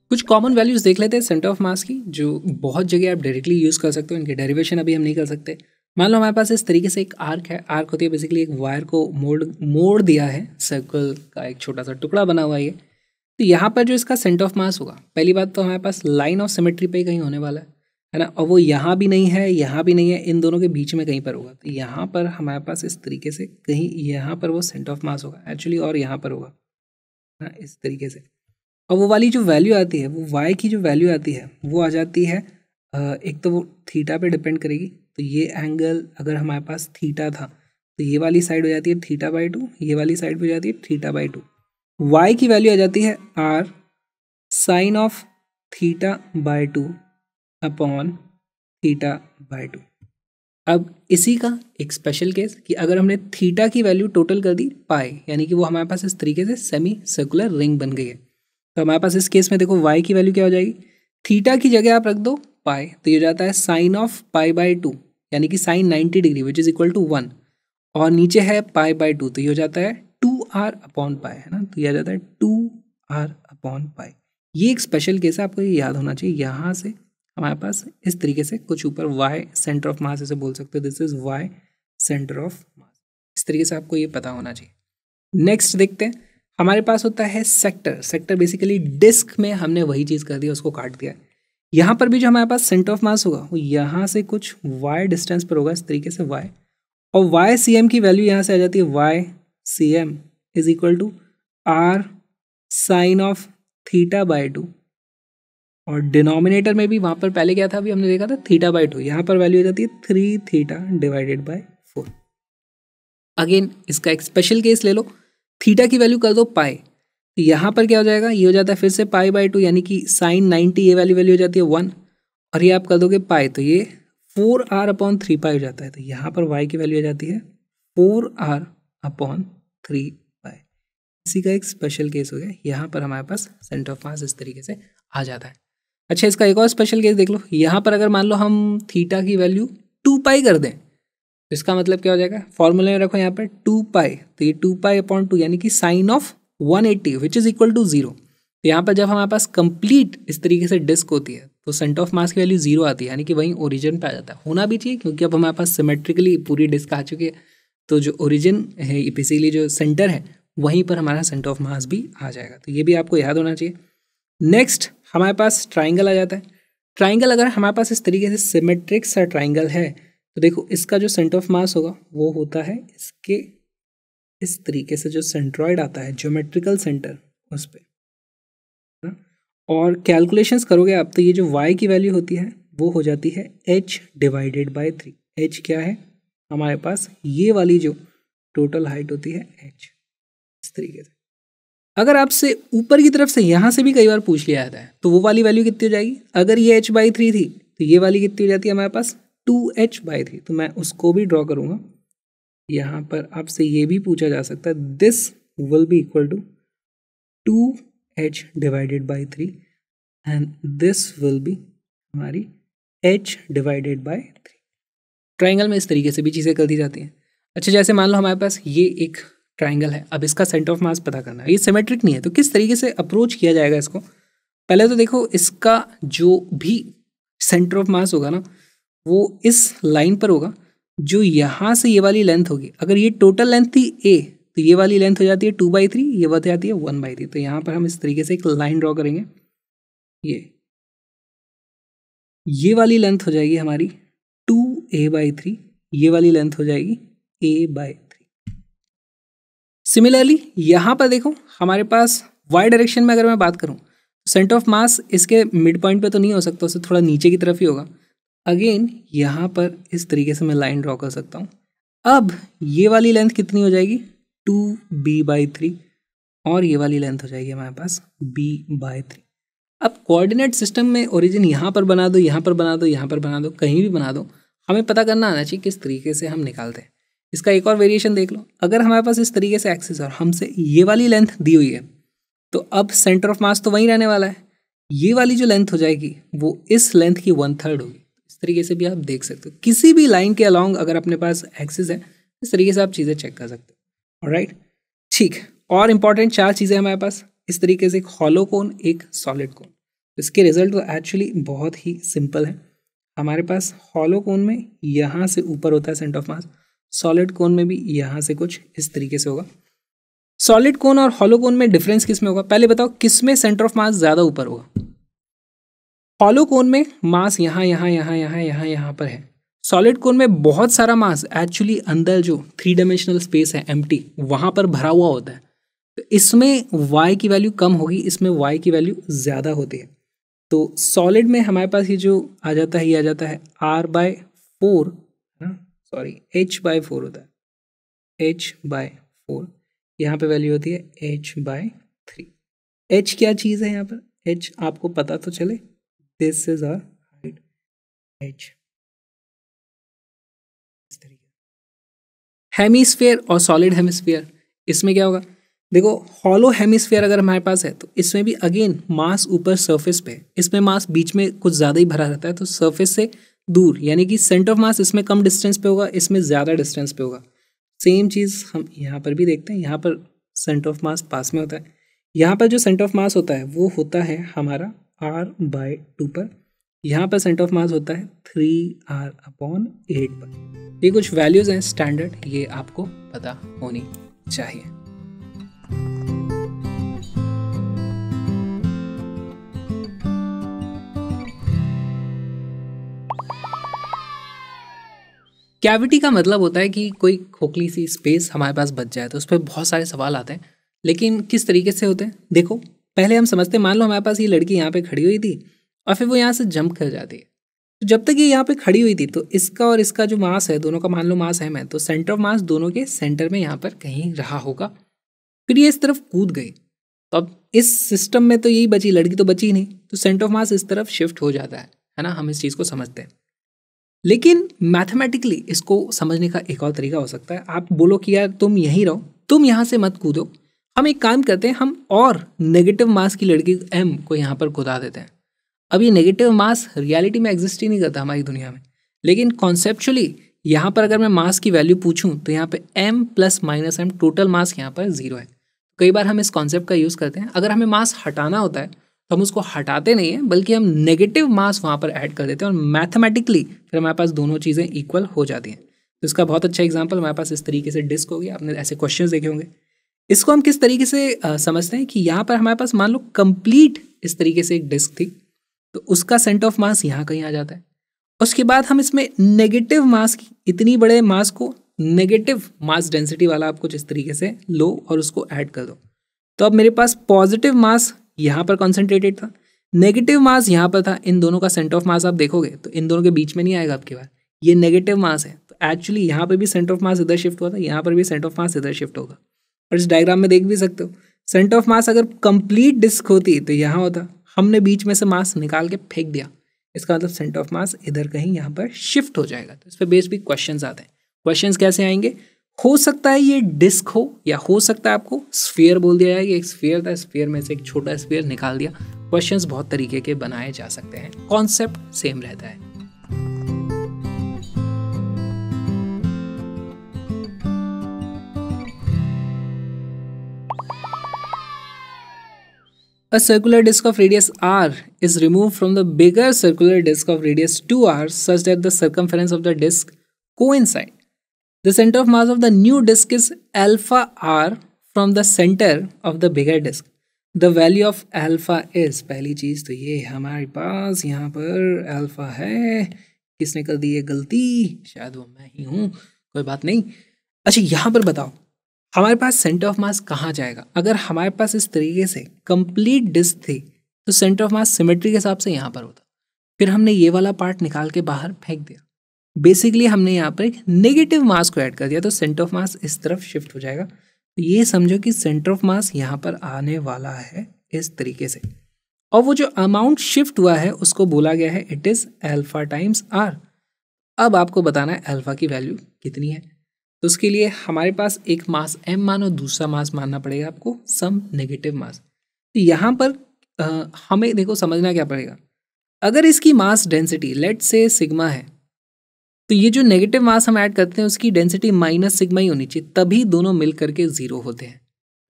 कुछ कॉमन वैल्यूज़ देख लेते हैं सेंटर ऑफ मास की जो बहुत जगह आप डायरेक्टली यूज़ कर सकते हो इनके डेरिवेशन अभी हम नहीं कर सकते मान लो हमारे पास इस तरीके से एक आर्क है आर्क होती है बेसिकली एक वायर को मोड़ मोड़ दिया है सर्कल का एक छोटा सा टुकड़ा बना हुआ है तो यहाँ पर जो इसका सेंटर ऑफ मास होगा पहली बात तो हमारे पास लाइन ऑफ सिमेट्री पे कहीं होने वाला है है ना और वो यहाँ भी नहीं है यहाँ भी नहीं है इन दोनों के बीच में कहीं पर होगा तो यहाँ पर हमारे पास इस तरीके से कहीं यहाँ पर वो सेंटर ऑफ मास होगा एक्चुअली और यहाँ पर होगा ना इस तरीके से अब वो वाली जो वैल्यू आती है वो वाई की जो वैल्यू आती है वो आ जाती है एक तो वो थीटा पे डिपेंड करेगी तो ये एंगल अगर हमारे पास थीटा था तो ये वाली साइड हो जाती है थीटा बाई टू ये वाली साइड हो जाती है थीटा बाई टू वाई की वैल्यू आ जाती है R sine of theta by two upon theta by two अब इसी का एक स्पेशल केस कि अगर हमने थीटा की वैल्यू टोटल कर दी पाई यानी कि वो हमारे पास इस तरीके से सेमी सर्कुलर रिंग बन गई है तो हमारे पास इस केस में देखो वाई की वैल्यू क्या हो जाएगी थीटा की जगह आप रख दो पाई तो ये जाता है sine of pi by two यानी कि sine ninety degree which is equal to one और नीचे है पाई बाय टू तो ये हो जाता है टू आर अपॉन पाई है ना तो यह जाता है टू आर अपॉन पाई ये एक स्पेशल केस है आपको ये याद होना चाहिए यहाँ से हमारे पास इस तरीके से कुछ ऊपर वाई सेंटर ऑफ मास इसे बोल सकते हो this is Y centre of mass इस तरीके से आपको ये पता होना चाहिए नेक्स्ट देखते हैं हमारे पास होता है सेक्टर सेक्टर बेसिकली डिस्क में हमने वही चीज़ कर दिया उसको काट दिया यहाँ पर भी जो हमारे पास सेंटर ऑफ मास होगा वो यहाँ से कुछ वाई डिस्टेंस पर होगा इस तरीके से वाई और वाई सी एम की वैल्यू यहाँ से आ जाती है Y C M is equal to R sine of theta by two और डिनोमिनेटर में भी वहाँ पर पहले क्या था अभी हमने देखा था थीटा बाय टू यहाँ पर वैल्यू आ जाती है three theta divided by four again इसका एक स्पेशल केस ले लो थीटा की वैल्यू कर दो पाए तो यहाँ पर क्या हो जाएगा ये हो जाता है फिर से पाई बाई टू यानी कि साइन नाइन्टी ये वाली वैल्यू हो जाती है वन और ये आप कर दोगे पाई तो ये four R upon three pi हो जाता है तो यहाँ पर वाई की वैल्यू हो जाती है four R upon three pi इसी का एक स्पेशल केस हो गया यहाँ पर हमारे पास सेंटर ऑफ मास इस तरीके से आ जाता है अच्छा इसका एक और स्पेशल केस देख लो यहाँ पर अगर मान लो हम थीटा की वैल्यू टू पाई कर दें तो इसका मतलब क्या हो जाएगा फॉर्मूले में रखो यहाँ पर टू पाई तो ये टू पाई अपॉन टू यानी कि sine of one eighty which is equal to zero तो यहाँ पर जब हमारे पास कंप्लीट इस तरीके से डिस्क होती है तो सेंटर ऑफ मास की वैल्यू जीरो आती है यानी कि वहीं ओरिजिन पे आ जाता है होना भी चाहिए क्योंकि अब हमारे पास सिमेट्रिकली पूरी डिस्क आ चुकी है तो जो ओरिजिन है बेसिकली जो सेंटर है वहीं पर हमारा सेंटर ऑफ मास भी आ जाएगा तो ये भी आपको याद होना चाहिए नेक्स्ट हमारे पास ट्राइंगल आ जाता है ट्राइंगल अगर हमारे पास इस तरीके से सिमेट्रिक सा ट्राइंगल है तो देखो इसका जो सेंटर ऑफ मास होगा वो होता है इसके इस तरीके से जो सेंट्रॉइड आता है ज्योमेट्रिकल सेंटर उस पर हाँ? और कैलकुलेशंस करोगे आप तो ये जो y की वैल्यू होती है वो हो जाती है h divided by three H क्या है हमारे पास ये वाली जो टोटल हाइट होती है h इस तरीके से अगर आपसे ऊपर की तरफ से यहाँ से भी कई बार पूछ लिया जाता है तो वो वाली वैल्यू कितनी हो जाएगी अगर ये h बाई थ्री थी तो ये वाली कितनी हो जाती है हमारे पास टू एच बाई थ्री तो मैं उसको भी ड्रॉ करूँगा यहाँ पर आपसे ये भी पूछा जा सकता है this will be equal to two H divided by three and this will be हमारी H divided by three triangle में इस तरीके से भी चीज़ें कर दी जाती हैं अच्छा जैसे मान लो हमारे पास ये एक ट्राइंगल है अब इसका सेंटर ऑफ मास पता करना है ये सिमेट्रिक नहीं है तो किस तरीके से अप्रोच किया जाएगा इसको पहले तो देखो इसका जो भी सेंटर ऑफ मास होगा ना वो इस लाइन पर होगा जो यहाँ से ये वाली लेंथ होगी अगर ये टोटल लेंथ थी ए तो ये वाली लेंथ हो जाती है टू बाई थ्री ये बता जाती है वन बाई थ्री तो यहाँ पर हम इस तरीके से एक लाइन ड्रॉ करेंगे ये ये वाली लेंथ हो जाएगी हमारी टू ए बाई थ्री ये वाली लेंथ हो जाएगी ए बाई थ्री सिमिलरली यहाँ पर देखो हमारे पास वाई डायरेक्शन में अगर मैं बात करूँ सेंटर ऑफ मास इसके मिड पॉइंट पर तो नहीं हो सकता उससे थोड़ा नीचे की तरफ ही होगा अगेन यहाँ पर इस तरीके से मैं लाइन ड्रॉ कर सकता हूँ अब ये वाली लेंथ कितनी हो जाएगी टू बी बाई थ्री और ये वाली लेंथ हो जाएगी हमारे पास बी बाई थ्री अब कोऑर्डिनेट सिस्टम में ओरिजिन यहाँ पर बना दो यहाँ पर बना दो यहाँ पर बना दो कहीं भी बना दो हमें पता करना आना चाहिए किस तरीके से हम निकालते हैं इसका एक और वेरिएशन देख लो अगर हमारे पास इस तरीके से एक्सिस और हमसे ये वाली लेंथ दी हुई है तो अब सेंटर ऑफ मास तो वहीं रहने वाला है ये वाली जो लेंथ हो जाएगी वो इस लेंथ की वन थर्ड होगी तरीके से भी आप देख सकते हो किसी भी लाइन के अलॉन्ग अगर अपने पास एक्सेस है इस तरीके से आप चीज़ें चेक कर सकते हो राइट ठीक और इम्पॉर्टेंट चार चीज़ें हमारे पास इस तरीके से एक हॉलो कोन एक सॉलिड कोन तो इसके रिजल्ट तो एक्चुअली बहुत ही सिंपल है हमारे पास हॉलो कोन में यहाँ से ऊपर होता है centre of mass solid cone में भी यहाँ से कुछ इस तरीके से होगा सॉलिड कोन और हॉलो कोन में डिफरेंस किस में होगा पहले बताओ किस में सेंटर ऑफ मास ज़्यादा ऊपर होगा हॉलो कोन में मास यहाँ यहाँ यहाँ यहाँ यहाँ यहाँ पर है सॉलिड कोन में बहुत सारा मास एक्चुअली अंदर जो थ्री डायमेंशनल स्पेस है एम टी वहाँ पर भरा हुआ होता है तो इसमें वाई की वैल्यू कम होगी इसमें वाई की वैल्यू ज़्यादा होती है तो सॉलिड में हमारे पास ये जो आ जाता है ये आ जाता है R by four sorry H by four होता है एच बाय फोर यहाँ पे वैल्यू होती है एच बाय थ्री एच क्या चीज़ है यहाँ पर एच आपको पता तो चले this is our height h इस तरीके हेमीस्फेयर और सॉलिड हेमीस्फेयर इसमें क्या होगा देखो हॉलो हेमिस्फेयर अगर हमारे पास है तो इसमें भी अगेन मास ऊपर सरफेस पे इसमें मास बीच में कुछ ज़्यादा ही भरा रहता है तो सरफेस से दूर यानी कि सेंटर ऑफ मास इसमें कम डिस्टेंस पे होगा इसमें ज़्यादा डिस्टेंस पे होगा सेम चीज़ हम यहाँ पर भी देखते हैं यहाँ पर सेंटर ऑफ मास पास में होता है यहाँ पर जो सेंटर ऑफ मास होता है वो होता है हमारा आर बाय टू पर यहाँ पर सेंटर ऑफ मास होता है थ्री आर अपॉन एट पर ये कुछ वैल्यूज़ हैं स्टैंडर्ड ये आपको पता होनी चाहिए कैविटी का मतलब होता है कि कोई खोखली सी स्पेस हमारे पास बच जाए तो उस पर बहुत सारे सवाल आते हैं लेकिन किस तरीके से होते हैं देखो पहले हम समझते मान लो हमारे पास ये लड़की यहाँ पे खड़ी हुई थी और फिर वो यहाँ से जंप कर जाती है तो जब तक ये यहाँ पे खड़ी हुई थी तो इसका और इसका जो मास है दोनों का मान लो मास है मैं तो सेंटर ऑफ मास दोनों के सेंटर में यहाँ पर कहीं रहा होगा फिर ये इस तरफ कूद गई तो अब इस सिस्टम में तो यही बची लड़की तो बची नहीं तो सेंटर ऑफ मास इस तरफ शिफ्ट हो जाता है है ना हम इस चीज़ को समझते हैं लेकिन मैथमेटिकली इसको समझने का एक और तरीका हो सकता है आप बोलो कि यार तुम यहीं रहो तुम यहाँ से मत कूदो हम एक काम करते हैं हम और नेगेटिव मास की लड़की एम को यहाँ पर खुदा देते हैं अब ये नेगेटिव मास रियलिटी में एग्जिस्ट ही नहीं करता हमारी दुनिया में लेकिन कॉन्सेप्चुअली यहाँ पर अगर मैं मास की वैल्यू पूछूँ तो यहाँ पे M plus minus M total mass यहाँ पर जीरो है कई बार हम इस कॉन्सेप्ट का यूज़ करते हैं अगर हमें मास हटाना होता है तो हम उसको हटाते नहीं हैं बल्कि हम नेगेटिव मास वहाँ पर ऐड कर देते हैं और मैथमेटिकली फिर हमारे पास दोनों चीज़ें इक्वल हो जाती हैं तो इसका बहुत अच्छा एग्जाम्पल हमारे पास इस तरीके से डिस्क हो गया आपने ऐसे क्वेश्चन देखे होंगे इसको हम किस तरीके से आ, समझते हैं कि यहाँ पर हमारे पास मान लो कंप्लीट इस तरीके से एक डिस्क थी तो उसका सेंट ऑफ मास यहाँ कहीं आ जाता है उसके बाद हम इसमें नेगेटिव मास इतनी बड़े मास को नेगेटिव मास डेंसिटी वाला आप कुछ इस तरीके से लो और उसको ऐड कर दो तो अब मेरे पास पॉजिटिव मास यहाँ पर कॉन्सेंट्रेटेड था नेगेटिव मास यहाँ पर था इन दोनों का सेंट ऑफ मास आप देखोगे तो इन दोनों के बीच में नहीं आएगा आपके बार ये नेगेटिव मास है तो एक्चुअली यहाँ पर भी सेंटर ऑफ मास इधर शिफ्ट हुआ था यहाँ पर भी सेंट ऑफ मास इधर शिफ्ट होगा और इस डायग्राम में देख भी सकते हो सेंटर ऑफ मास अगर कंप्लीट डिस्क होती तो यहाँ होता हमने बीच में से मास निकाल के फेंक दिया इसका मतलब सेंटर ऑफ मास इधर कहीं यहाँ पर शिफ्ट हो जाएगा तो इस पर बेस्ड भी क्वेश्चन आते हैं क्वेश्चन कैसे आएंगे हो सकता है ये डिस्क हो या हो सकता है आपको स्फीयर बोल दिया जाए एक स्फीयर था स्फीयर में से एक छोटा स्फीयर निकाल दिया क्वेश्चंस बहुत तरीके के बनाए जा सकते हैं कॉन्सेप्ट सेम रहता है A circular disk of radius r is removed from the bigger circular disk of radius 2r such that the circumference of the disk coincide. The center of mass of the new disk is alpha r from the center of the bigger disk. The value of alpha is पहली चीज़ तो ये हमारे पास यहाँ पर alpha है किसने कर दी ये गलती शायद वो मैं ही हूँ कोई बात नहीं अच्छा यहाँ पर बताओ हमारे पास सेंटर ऑफ मास कहाँ जाएगा अगर हमारे पास इस तरीके से कंप्लीट डिस्क थी तो सेंटर ऑफ मास सिमेट्री के हिसाब से यहाँ पर होता फिर हमने ये वाला पार्ट निकाल के बाहर फेंक दिया बेसिकली हमने यहाँ पर एक नेगेटिव मास को ऐड कर दिया तो सेंटर ऑफ मास इस तरफ शिफ्ट हो जाएगा तो ये समझो कि सेंटर ऑफ मास यहाँ पर आने वाला है इस तरीके से और वो जो अमाउंट शिफ्ट हुआ है उसको बोला गया है it is alpha times R अब आपको बताना है एल्फा की वैल्यू कितनी है तो उसके लिए हमारे पास एक मास एम मान और दूसरा मास मानना पड़ेगा आपको सम नेगेटिव मास तो यहाँ पर आ, हमें देखो समझना क्या पड़ेगा अगर इसकी mass density let say sigma है तो ये जो नेगेटिव मास हम ऐड करते हैं उसकी डेंसिटी माइनस सिग्मा ही होनी चाहिए तभी दोनों मिल करके ज़ीरो होते हैं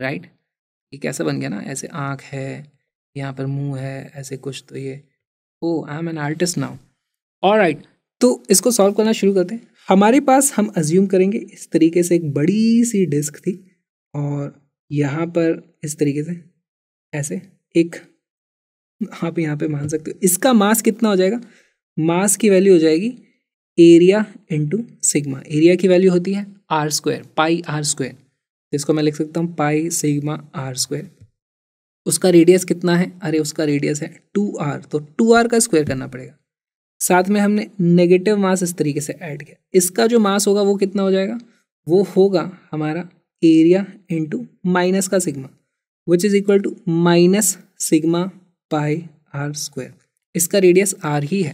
राइट ये कैसा बन गया ना ऐसे आँख है यहाँ पर मुंह है ऐसे कुछ तो ये oh I am an artist now और राइट तो इसको सॉल्व करना शुरू करते हैं हमारे पास हम अज्यूम करेंगे इस तरीके से एक बड़ी सी डिस्क थी और यहाँ पर इस तरीके से ऐसे एक आप यहाँ पे मान सकते हो इसका मास कितना हो जाएगा मास की वैल्यू हो जाएगी एरिया इंटू सिग्मा एरिया की वैल्यू होती है R square pi R square इसको मैं लिख सकता हूँ पाई सिग्मा आर स्क्वायर उसका रेडियस कितना है अरे उसका रेडियस है टू आर तो टू आर का स्क्वायर करना पड़ेगा साथ में हमने नेगेटिव मास इस तरीके से ऐड किया इसका जो मास होगा वो कितना हो जाएगा वो होगा हमारा एरिया इंटू माइनस का sigma which is equal to minus sigma pi R square इसका रेडियस आर ही है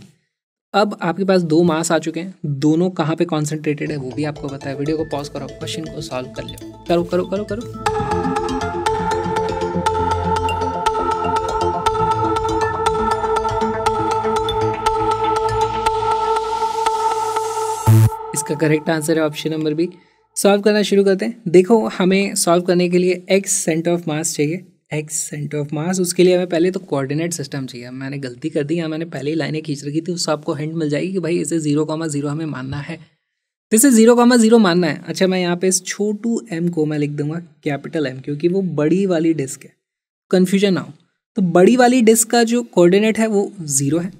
अब आपके पास दो मास आ चुके हैं दोनों कहाँ पे कॉन्सेंट्रेटेड है वो भी आपको पता है वीडियो को पॉज करो क्वेश्चन को सॉल्व कर लो करो करो करो करो इसका करेक्ट आंसर है ऑप्शन नंबर बी सॉल्व करना शुरू करते हैं देखो हमें सॉल्व करने के लिए एक्स सेंटर ऑफ मास चाहिए एक्स सेंटर ऑफ मास उसके लिए हमें पहले तो कोऑर्डिनेट सिस्टम चाहिए मैंने गलती कर दी या मैंने पहले ही लाइनें खींच रखी थी उससे आपको हिंट मिल जाएगी कि भाई इसे जीरो कॉमा जीरो हमें मानना है तो इसे जीरो कॉमा जीरो मानना है अच्छा मैं यहाँ पे इस छोटू एम को मैं लिख दूंगा कैपिटल एम क्योंकि वो बड़ी वाली डिस्क है कन्फ्यूजन ना हो तो बड़ी वाली डिस्क का जो कोऑर्डिनेट है वो ज़ीरो है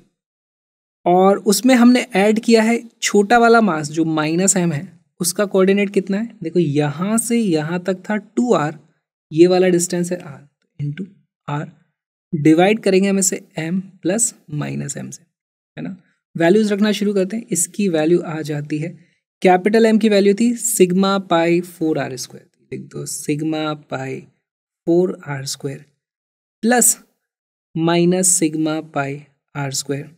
और उसमें हमने ऐड किया है छोटा वाला मास जो माइनस एम है उसका कोऑर्डिनेट कितना है देखो यहाँ से यहाँ तक था टू आर ये वाला डिस्टेंस है आर इंटू आर डिवाइड करेंगे हम इसे एम प्लस माइनस एम से है ना वैल्यूज रखना शुरू करते हैं इसकी वैल्यू आ जाती है कैपिटल एम की वैल्यू थी sigma pi four R square लिख दो sigma pi four R square plus minus sigma pi R square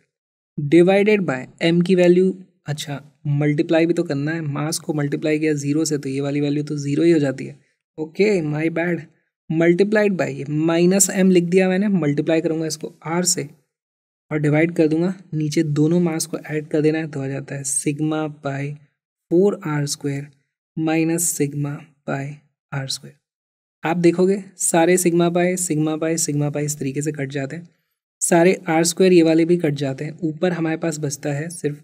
divided by M की वैल्यू अच्छा मल्टीप्लाई भी तो करना है मास को मल्टीप्लाई किया ज़ीरो से तो ये वाली वैल्यू तो ज़ीरो ही हो जाती है okay my bad multiplied by ये माइनस एम लिख दिया मैंने मल्टीप्लाई करूँगा इसको आर से और डिवाइड कर दूंगा नीचे दोनों मास को ऐड कर देना है तो आ जाता है sigma pi four R square minus sigma pi R square आप देखोगे सारे सिग्मा पाए सिग्मा पाए सिग्मा पाई इस तरीके से कट जाते हैं सारे आर स्क्वायर ये वाले भी कट जाते हैं ऊपर हमारे पास बचता है सिर्फ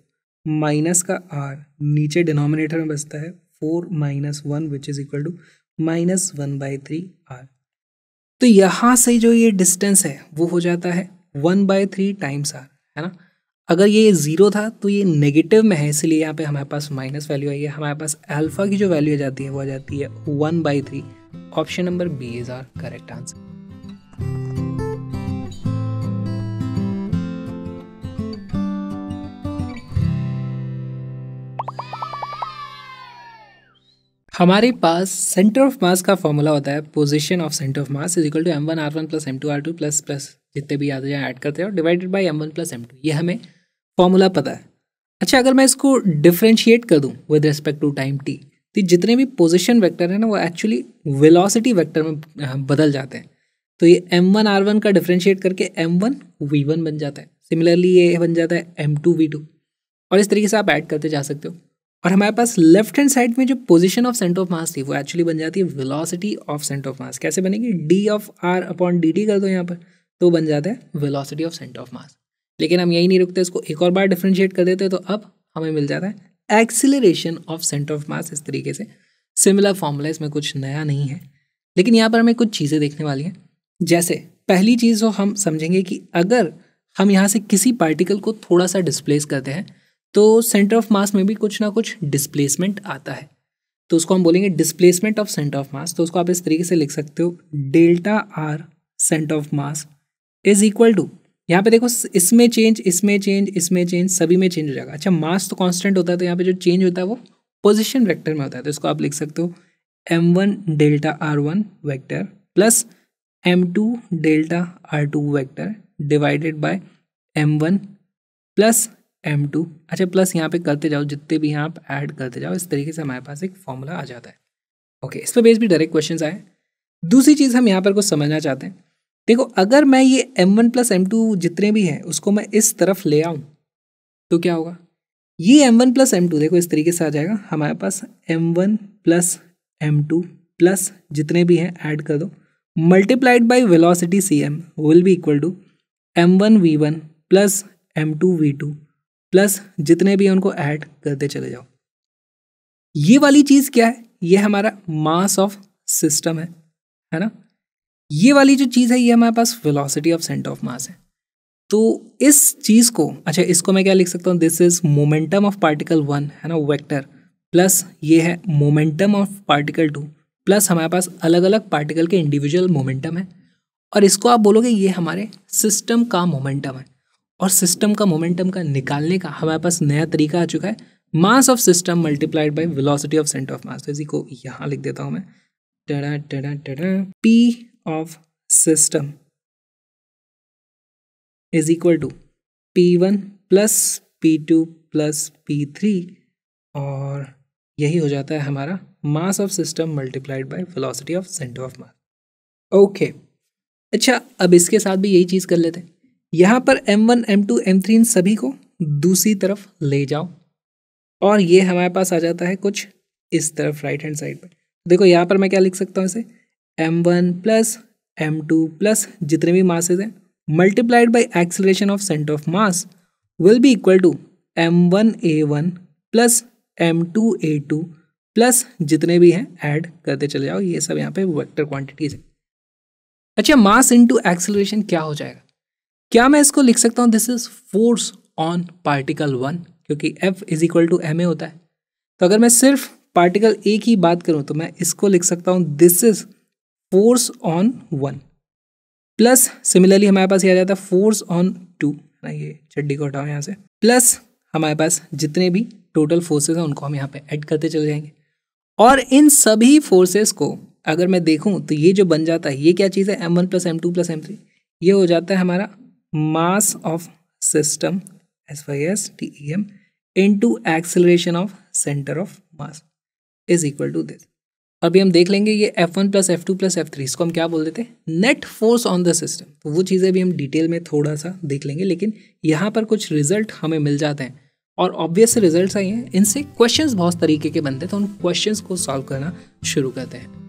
माइनस का आर नीचे डिनोमिनेटर में बचता है four minus one which is equal to minus one by three R तो यहाँ से जो ये डिस्टेंस है वो हो जाता है one by three times R है ना अगर ये ज़ीरो था तो ये नेगेटिव में है इसलिए यहाँ पे हमारे पास माइनस वैल्यू आई है हमारे पास अल्फ़ा की जो वैल्यू आ जाती है वो आ जाती है one by three option number B is our correct answer हमारे पास सेंटर ऑफ मास का फॉर्मूला होता है position of centre of mass is equal to M one R one plus M two R two plus plus जितने भी आते हैं add करते हैं और divided by M one plus M two ये हमें फॉर्मूला पता है अच्छा अगर मैं इसको डिफ्रेंशिएट कर दूँ with respect to time T तो जितने भी पोजिशन वैक्टर हैं ना वो एक्चुअली विलॉसिटी वैक्टर में बदल जाते हैं तो ये एम वन आर वन का डिफ्रेंशिएट करके एम वन वी वन बन जाता है सिमिलरली ये बन जाता है एम टू वी टू और इस तरीके से आप ऐड करते जा सकते हो और हमारे पास लेफ्ट हैंड साइड में जो position of centre of mass थी वो एक्चुअली बन जाती है velocity of centre of mass कैसे बनेगी D of R upon D T कर दो यहाँ पर तो बन जाता है velocity of centre of mass लेकिन हम यही नहीं रुकते इसको एक और बार डिफ्रेंशिएट कर देते हैं तो अब हमें मिल जाता है acceleration of centre of mass इस तरीके से सिमिलर फॉर्मूला इसमें कुछ नया नहीं है लेकिन यहाँ पर हमें कुछ चीज़ें देखने वाली हैं जैसे पहली चीज़ जो हम समझेंगे कि अगर हम यहाँ से किसी पार्टिकल को थोड़ा सा डिस्प्लेस करते हैं तो सेंटर ऑफ मास में भी कुछ ना कुछ डिस्प्लेसमेंट आता है तो उसको हम बोलेंगे displacement of centre of mass तो उसको आप इस तरीके से लिख सकते हो delta R centre of mass is equal to यहाँ पे देखो इसमें चेंज इसमें चेंज इसमें चेंज सभी में चेंज हो जाएगा अच्छा मास तो कांस्टेंट होता है तो यहाँ पे जो चेंज होता है वो पोजिशन वैक्टर में होता है तो इसको आप लिख सकते हो M one delta R one vector plus M two delta R two vector divided by M one plus M two अच्छा प्लस यहाँ पे करते जाओ जितने भी यहाँ आप ऐड करते जाओ इस तरीके से हमारे पास एक फॉर्मूला आ जाता है ओके इस पर बेस भी डायरेक्ट क्वेश्चन आए दूसरी चीज़ हम यहाँ पर कुछ समझना चाहते हैं देखो अगर मैं ये M one plus M two जितने भी हैं उसको मैं इस तरफ ले आऊँ तो क्या होगा ये M one plus M two देखो इस तरीके से आ जाएगा हमारे पास M one plus M two plus जितने भी हैं ऐड कर दो multiplied by velocity C M will be equal to M one V one plus M two V two plus जितने भी उनको ऐड करते चले जाओ ये वाली चीज़ क्या है ये हमारा मास ऑफ सिस्टम है है ना ये वाली जो चीज़ है ये हमारे पास velocity of centre of mass है तो इस चीज़ को अच्छा इसको मैं क्या लिख सकता हूँ this is momentum of particle one है ना वेक्टर प्लस ये है momentum of particle two plus हमारे पास अलग अलग पार्टिकल के इंडिविजुअल मोमेंटम है और इसको आप बोलोगे ये हमारे सिस्टम का मोमेंटम है और सिस्टम का मोमेंटम का निकालने का हमारे पास नया तरीका आ चुका है mass of system multiplied by velocity of centre of mass इसी को यहाँ लिख देता हूँ मैं टड़ा टड़ा टड़ा P of system is equal to P one plus P two plus P three और यही हो जाता है हमारा mass of system multiplied by velocity of centre of mass okay अच्छा अब इसके साथ भी यही चीज़ कर लेते हैं यहाँ पर M1, M2, M3 इन सभी को दूसरी तरफ ले जाओ और ये हमारे पास आ जाता है कुछ इस तरफ राइट हैंड साइड पर देखो यहाँ पर मैं क्या लिख सकता हूँ इसे M one plus M two plus जितने भी मासेज हैं multiplied by acceleration of centre of mass will be equal to M one A one plus M two A two plus जितने भी हैं ऐड करते चले जाओ ये सब यहाँ पे वेक्टर क्वांटिटीज है अच्छा मास इनटू एक्सेलरेशन क्या हो जाएगा क्या मैं इसको लिख सकता हूँ this is force on particle one क्योंकि F is equal to M A होता है तो अगर मैं सिर्फ पार्टिकल ए की बात करूँ तो मैं इसको लिख सकता हूँ this is force on one plus similarly हमारे पास ये आ जाता है फोर्स ऑन टू ना ये चड्डी को हटाओ यहाँ से प्लस हमारे पास जितने भी टोटल फोर्सेज हैं उनको हम यहाँ पे ऐड करते चले जाएंगे और इन सभी फोर्सेस को अगर मैं देखूँ तो ये जो बन जाता है ये क्या चीज़ है M one plus M two plus M three ये हो जाता है हमारा mass of system as E as TEM into acceleration of center of mass is equal to this. अभी हम देख लेंगे ये F1 one plus F two plus F three इसको हम क्या बोल देते हैं net force on the system तो वो चीज़ें भी हम डिटेल में थोड़ा सा देख लेंगे लेकिन यहाँ पर कुछ रिजल्ट हमें मिल जाते हैं और ऑब्वियस रिजल्ट आई हैं इनसे क्वेश्चंस बहुत तरीके के बनते हैं तो उन क्वेश्चंस को सॉल्व करना शुरू करते हैं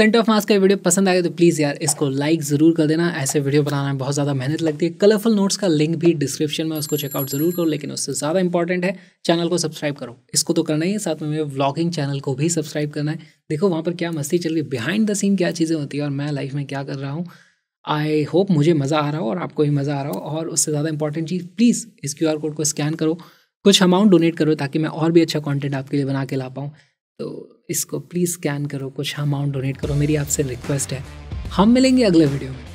सेंटर ऑफ मास का वीडियो पसंद आएगा तो प्लीज़ यार इसको लाइक ज़रूर कर देना ऐसे वीडियो बनाना में बहुत ज़्यादा मेहनत लगती है कलरफुल नोट्स का लिंक भी डिस्क्रिप्शन में उसको चेकआउट ज़रूर करो लेकिन उससे ज़्यादा इंपॉर्टेंट है चैनल को सब्सक्राइब करो इसको तो करना ही है साथ में मेरे व्लॉगिंग चैनल को भी सब्सक्राइब करना है देखो वहाँ पर क्या मस्ती चल रही है बिहाइंड द सीन क्या चीज़ें होती है और मैं लाइफ में क्या कर रहा हूँ आई होप मुझे मज़ा आ रहा हो और आपको भी मज़ा आ रहा हो और उससे ज़्यादा इंपॉर्टेंट चीज़ प्लीज़ इस क्यू कोड को स्कैन करो कुछ अमाउंट डोनेट करो ताकि मैं और भी अच्छा कॉन्टेंट आपके लिए बना के ला पाऊँ तो इसको प्लीज़ स्कैन करो कुछ अमाउंट डोनेट करो मेरी आपसे रिक्वेस्ट है हम मिलेंगे अगले वीडियो में